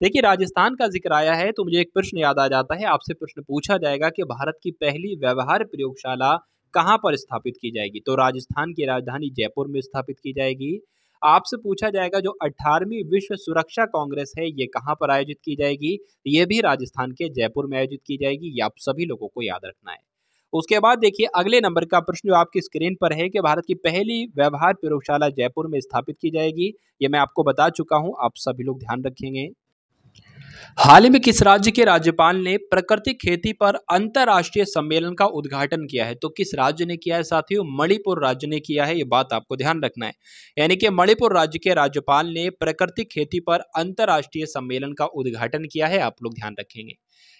देखिए राजस्थान का जिक्र आया है तो मुझे एक प्रश्न याद आ जाता है आपसे प्रश्न पूछा जाएगा कि भारत की पहली व्यवहार प्रयोगशाला कहाँ पर स्थापित की जाएगी तो राजस्थान की राजधानी जयपुर में स्थापित की जाएगी आपसे पूछा जाएगा जो 18वीं विश्व सुरक्षा कांग्रेस है ये कहाँ पर आयोजित की जाएगी ये भी राजस्थान के जयपुर में आयोजित की जाएगी ये आप सभी लोगों को याद रखना है उसके बाद देखिए अगले नंबर का प्रश्न जो आपकी स्क्रीन पर है कि भारत की पहली व्यवहार प्रयोगशाला जयपुर में स्थापित की जाएगी ये मैं आपको बता चुका हूँ आप सभी लोग ध्यान रखेंगे हाल ही में किस राज्य के राज्यपाल ने प्रकृतिक खेती पर अंतर्राष्ट्रीय सम्मेलन का उद्घाटन किया है तो किस राज्य ने किया है साथियों मणिपुर राज्य ने किया है ये बात आपको ध्यान रखना है यानी कि मणिपुर राज्य के राज्यपाल ने प्रकृतिक खेती पर अंतर्राष्ट्रीय सम्मेलन का उद्घाटन किया है आप लोग ध्यान रखेंगे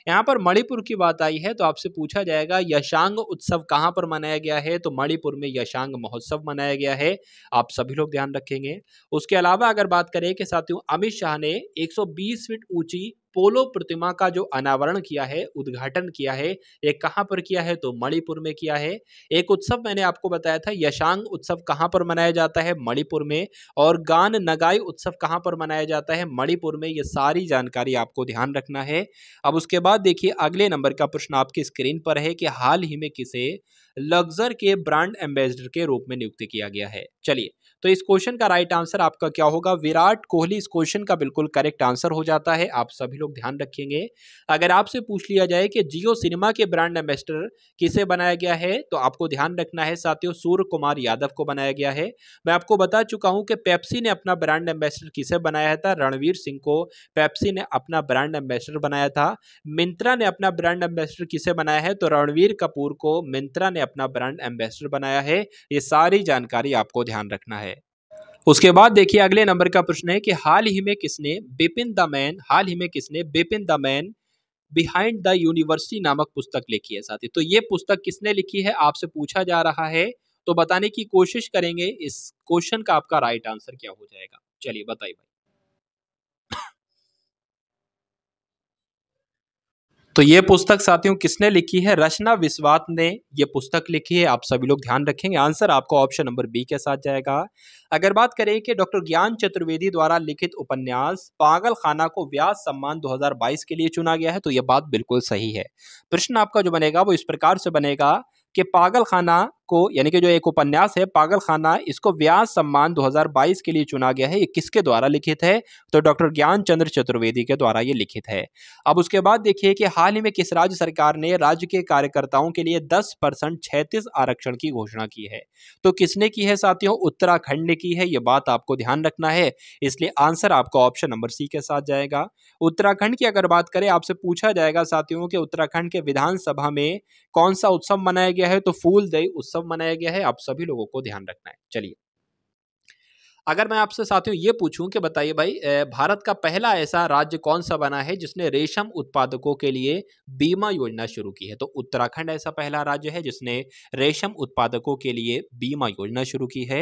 यहाँ पर मणिपुर की बात आई है तो आपसे पूछा जाएगा यशांग उत्सव कहाँ पर मनाया गया है तो मणिपुर में यशांग महोत्सव मनाया गया है आप सभी लोग ध्यान रखेंगे उसके अलावा अगर बात करें कि साथियों अमित शाह ने 120 फीट ऊंची पोलो प्रतिमा का जो अनावरण किया है उद्घाटन किया है ये कहाँ पर किया है तो मणिपुर में किया है एक उत्सव मैंने आपको बताया था यशांग उत्सव कहाँ पर मनाया जाता है मणिपुर में और गान नगाई उत्सव कहाँ पर मनाया जाता है मणिपुर में ये सारी जानकारी आपको ध्यान रखना है अब उसके बाद देखिए अगले नंबर का प्रश्न आपकी स्क्रीन पर है कि हाल ही में किसे लग्जर के ब्रांड एम्बेसडर के रूप में नियुक्त किया गया है चलिए तो इस क्वेश्चन का राइट आंसर आपका क्या होगा विराट कोहली इस क्वेश्चन का बिल्कुल करेक्ट आंसर हो जाता है आप सभी लोग ध्यान रखेंगे अगर आपसे पूछ लिया जाए कि जियो सिनेमा के ब्रांड एम्बेसडर किसे बनाया गया है तो आपको ध्यान रखना है साथियों सूर्य कुमार यादव को बनाया गया है मैं आपको बता चुका हूं कि पैप्सी ने अपना ब्रांड एम्बेसडर किसे बनाया था रणवीर सिंह को पैप्सी ने अपना ब्रांड एम्बेसडर बनाया था मिंत्रा ने अपना ब्रांड एम्बेसडर किसे बनाया है तो रणवीर कपूर को मिंत्रा ने अपना ब्रांड एम्बेसडर बनाया है ये सारी जानकारी आपको ध्यान रखना है उसके बाद देखिए अगले नंबर का प्रश्न है कि हाल ही में किसने बिपिन द मैन हाल ही में किसने Bipin the man behind the university नामक पुस्तक लिखी है साथी तो ये पुस्तक किसने लिखी है आपसे पूछा जा रहा है तो बताने की कोशिश करेंगे इस क्वेश्चन का आपका राइट आंसर क्या हो जाएगा चलिए बताइए भाई तो ये पुस्तक साथियों किसने लिखी है रचना विश्वात ने ये पुस्तक लिखी है आप सभी लोग ध्यान रखेंगे आंसर आपको ऑप्शन नंबर बी के साथ जाएगा अगर बात करें कि डॉक्टर ज्ञान चतुर्वेदी द्वारा लिखित उपन्यास पागल खाना को व्यास सम्मान 2022 के लिए चुना गया है तो यह बात बिल्कुल सही है प्रश्न आपका जो बनेगा वो इस प्रकार से बनेगा कि पागल खाना को यानी कि जो एक उपन्यास है पागल खाना इसको व्यास सम्मान 2022 के लिए चुना गया है ये किसके द्वारा लिखित है तो डॉक्टर ज्ञान चंद्र चतुर्वेदी के द्वारा ये लिखित है अब उसके बाद देखिए कि हाल ही में किस राज्य सरकार ने राज्य के कार्यकर्ताओं के लिए दस परसेंट छैतीस आरक्षण की घोषणा की है तो किसने की है साथियों उत्तराखंड ने की है ये बात आपको ध्यान रखना है इसलिए आंसर आपको ऑप्शन नंबर सी के साथ जाएगा उत्तराखंड की अगर बात करें आपसे पूछा जाएगा साथियों के उत्तराखंड के विधानसभा में कौन सा उत्सव मनाया गया है तो फूल दई उत्सव उत्सव मनाया गया है आप सभी लोगों को ध्यान रखना है चलिए अगर मैं आपसे साथियों ये पूछूं कि बताइए भाई भारत का पहला ऐसा राज्य कौन सा बना है जिसने रेशम उत्पादकों के लिए बीमा योजना शुरू की है तो उत्तराखंड ऐसा पहला राज्य है जिसने रेशम उत्पादकों के लिए बीमा योजना शुरू की है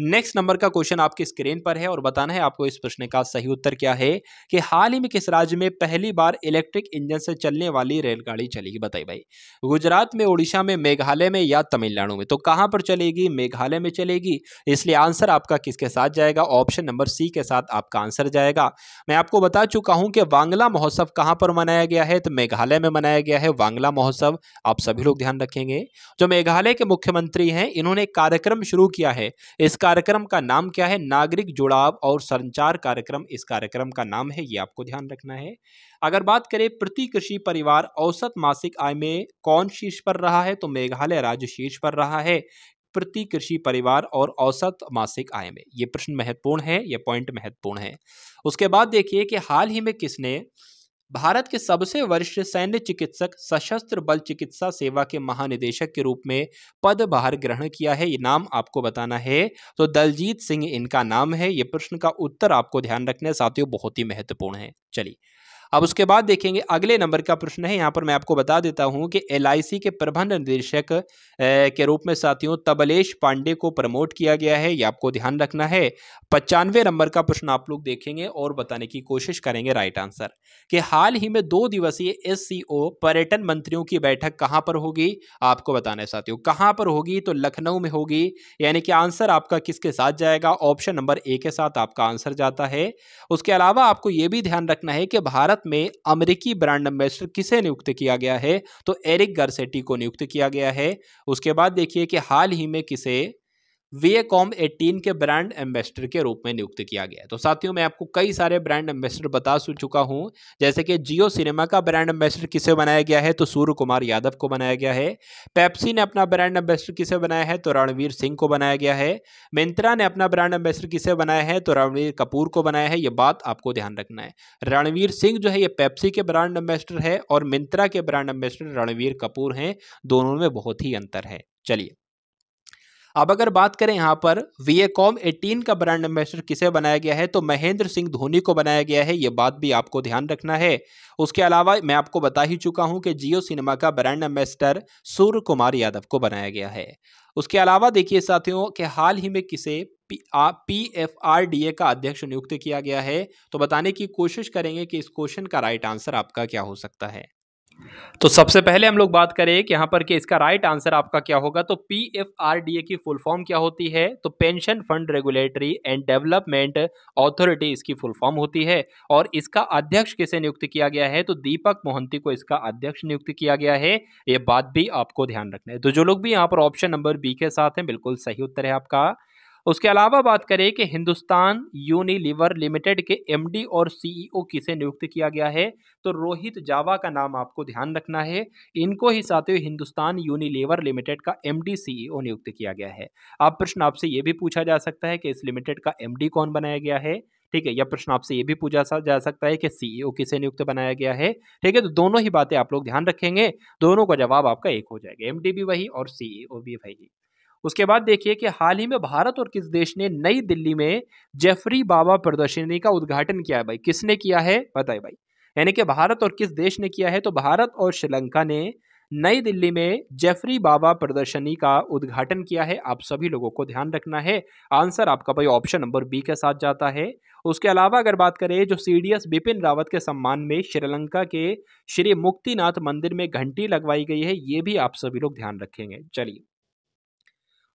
नेक्स्ट नंबर का क्वेश्चन आपकी स्क्रीन पर है और बताना है आपको इस प्रश्न का सही उत्तर क्या है कि हाल ही में किस राज्य में पहली बार इलेक्ट्रिक इंजन से चलने वाली रेलगाड़ी चलेगी बताइए भाई गुजरात में उड़ीसा में मेघालय में या तमिलनाडु में तो कहाँ पर चलेगी मेघालय में चलेगी इसलिए आंसर आपका किसके साथ साथ जाएगा ऑप्शन नंबर सी के साथ आपका आंसर जाएगा मैं आपको बता चुका हूं कि वांगला महोत्सव कहां पर मनाया गया है तो मेघालय में मनाया गया है वांगला महोत्सव आप सभी लोग ध्यान रखेंगे जो मेघालय के मुख्यमंत्री हैं इन्होंने कार्यक्रम शुरू किया है इस कार्यक्रम का नाम क्या है नागरिक जुड़ाव और संचार कार्यक्रम इस कार्यक्रम का नाम है ये आपको ध्यान रखना है अगर बात करें प्रति कृषि परिवार औसत मासिक आय में कौन शीर्ष पर रहा है तो मेघालय राज्य शीर्ष पर रहा है प्रति कृषि परिवार और औसत मासिक आय में ये प्रश्न महत्वपूर्ण है ये पॉइंट महत्वपूर्ण है उसके बाद देखिए कि हाल ही में किसने भारत के सबसे वरिष्ठ सैन्य चिकित्सक सशस्त्र बल चिकित्सा सेवा के महानिदेशक के रूप में पदभार ग्रहण किया है ये नाम आपको बताना है तो दलजीत सिंह इनका नाम है ये प्रश्न का उत्तर आपको ध्यान रखना है साथियों बहुत ही महत्वपूर्ण है चलिए अब उसके बाद देखेंगे अगले नंबर का प्रश्न है यहाँ पर मैं आपको बता देता हूँ कि एल के प्रबंध निदेशक के रूप में साथियों तबलेश पांडे को प्रमोट किया गया है ये आपको ध्यान रखना है पचानवे नंबर का प्रश्न आप लोग देखेंगे और बताने की कोशिश करेंगे राइट आंसर कि हाल ही में दो दिवसीय एस पर्यटन मंत्रियों की बैठक कहाँ पर होगी आपको बताना है साथियों कहाँ पर होगी तो लखनऊ में होगी यानी कि आंसर आपका किसके साथ जाएगा ऑप्शन नंबर ए के साथ आपका आंसर जाता है उसके अलावा आपको ये भी ध्यान रखना है कि भारत भारत में अमेरिकी ब्रांड एम्बेसडर किसे नियुक्त किया गया है तो एरिक गर्सेटी को नियुक्त किया गया है उसके बाद देखिए कि हाल ही में किसे वीएकॉम 18 के ब्रांड एम्बेसडर के रूप में नियुक्त किया गया तो साथियों मैं आपको कई सारे ब्रांड एम्बेसडर बता चुका हूं जैसे कि जियो सिनेमा का ब्रांड एम्बेसडर किसे बनाया गया है तो सूर्य कुमार यादव को बनाया गया है पेप्सी ने अपना ब्रांड एम्बेसडर किसे बनाया है तो रणवीर सिंह को बनाया गया है मिंत्रा ने अपना ब्रांड एम्बेसडर किसे बनाया है तो रणवीर कपूर को बनाया है ये बात आपको ध्यान रखना है रणवीर सिंह जो है ये पेप्सी के ब्रांड एम्बेसडर है और मिंत्रा के ब्रांड एम्बेसडर रणवीर कपूर हैं दोनों में बहुत ही अंतर है चलिए अब अगर बात करें यहाँ पर वीएकॉम 18 का ब्रांड एम्बेसडर किसे बनाया गया है तो महेंद्र सिंह धोनी को बनाया गया है ये बात भी आपको ध्यान रखना है उसके अलावा मैं आपको बता ही चुका हूँ कि जियो सिनेमा का ब्रांड एम्बेसडर सूर्य कुमार यादव को बनाया गया है उसके अलावा देखिए साथियों के हाल ही में किसे P F R D A का अध्यक्ष नियुक्त किया गया है तो बताने की कोशिश करेंगे कि इस क्वेश्चन का राइट आंसर आपका क्या हो सकता है तो सबसे पहले हम लोग बात करें कि यहाँ पर कि इसका राइट आंसर आपका क्या होगा तो P F R D A की फुल फॉर्म क्या होती है तो pension fund regulatory and development authority इसकी फुल फॉर्म होती है और इसका अध्यक्ष किसे नियुक्त किया गया है तो दीपक मोहंती को इसका अध्यक्ष नियुक्त किया गया है ये बात भी आपको ध्यान रखना है तो जो लोग भी यहाँ पर ऑप्शन नंबर बी के साथ हैं बिल्कुल सही उत्तर है आपका उसके अलावा बात करें कि हिंदुस्तान यूनिलीवर लिमिटेड के एमडी और सीईओ e किसे नियुक्त किया गया है तो रोहित जावा का नाम आपको ध्यान रखना है इनको ही साथ ही हिंदुस्तान यूनिलीवर लिमिटेड का एमडी सीईओ e नियुक्त किया गया है अब प्रश्न आपसे ये भी पूछा जा सकता है कि इस लिमिटेड का एम कौन बनाया गया है ठीक है यह प्रश्न आपसे ये भी पूछा जा सकता है कि सीईओ e किसे नियुक्त बनाया गया है ठीक है तो दोनों ही बातें आप लोग ध्यान रखेंगे दोनों का जवाब आपका एक हो जाएगा एमडी भी वही और सीईओ भी वही उसके बाद देखिए कि हाल ही में भारत और किस देश ने नई दिल्ली में जेफरी बाबा प्रदर्शनी का उद्घाटन किया है भाई किसने किया है बताए भाई यानी कि भारत और किस देश ने किया है तो भारत और श्रीलंका ने नई दिल्ली में जेफरी बाबा प्रदर्शनी का उद्घाटन किया है आप सभी लोगों को ध्यान रखना है आंसर आपका भाई ऑप्शन नंबर बी के साथ जाता है उसके अलावा अगर बात करें जो सीडीएस बिपिन रावत के सम्मान में श्रीलंका के श्री मुक्तिनाथ मंदिर में घंटी लगवाई गई है ये भी आप सभी लोग ध्यान रखेंगे चलिए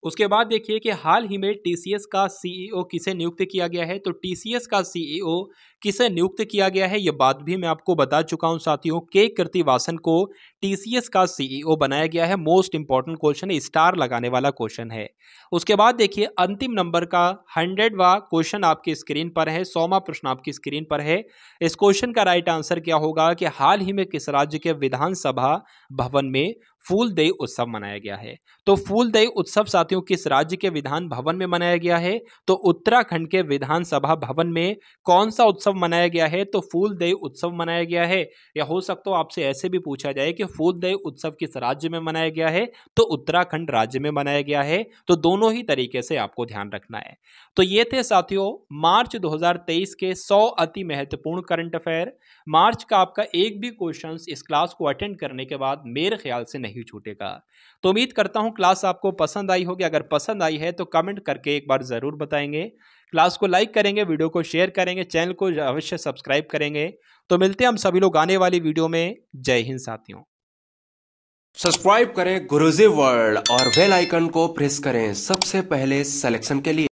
उसके बाद देखिए कि हाल ही में टीसीएस का सीईओ e किसे नियुक्त किया गया है तो टीसीएस का सीईओ e किसे नियुक्त किया गया है ये बात भी मैं आपको बता चुका हूं साथियों के कृतिवासन को टीसीएस का सीईओ e बनाया गया है मोस्ट इंपॉर्टेंट क्वेश्चन स्टार लगाने वाला क्वेश्चन है उसके बाद देखिए अंतिम नंबर का हंड्रेडवा क्वेश्चन आपकी स्क्रीन पर है सौवा प्रश्न आपकी स्क्रीन पर है इस क्वेश्चन का राइट आंसर क्या होगा कि हाल ही में किस राज्य के विधानसभा भवन में दई उत्सव मनाया गया है तो दई उत्सव साथियों किस राज्य के विधान भवन में मनाया गया है तो उत्तराखंड के विधानसभा भवन में कौन सा उत्सव मनाया गया है तो दई उत्सव मनाया गया है या हो सकता हो आपसे ऐसे भी पूछा जाए कि दई उत्सव किस राज्य में मनाया गया है तो उत्तराखंड राज्य में मनाया गया है तो दोनों ही तरीके से आपको ध्यान रखना है तो ये थे साथियों मार्च दो के सौ अति महत्वपूर्ण करंट अफेयर मार्च का आपका एक भी क्वेश्चन इस क्लास को अटेंड करने के बाद मेरे ख्याल से नहीं ही छूटेगा तो उम्मीद करता हूँ क्लास आपको पसंद आई होगी अगर पसंद आई है तो कमेंट करके एक बार ज़रूर बताएंगे क्लास को लाइक करेंगे वीडियो को शेयर करेंगे चैनल को अवश्य सब्सक्राइब करेंगे तो मिलते हैं हम सभी लोग आने वाली वीडियो में जय हिंद साथियों सब्सक्राइब करें गुरुजी वर्ल्ड और बेल आइकन को प्रेस करें सबसे पहले सिलेक्शन के लिए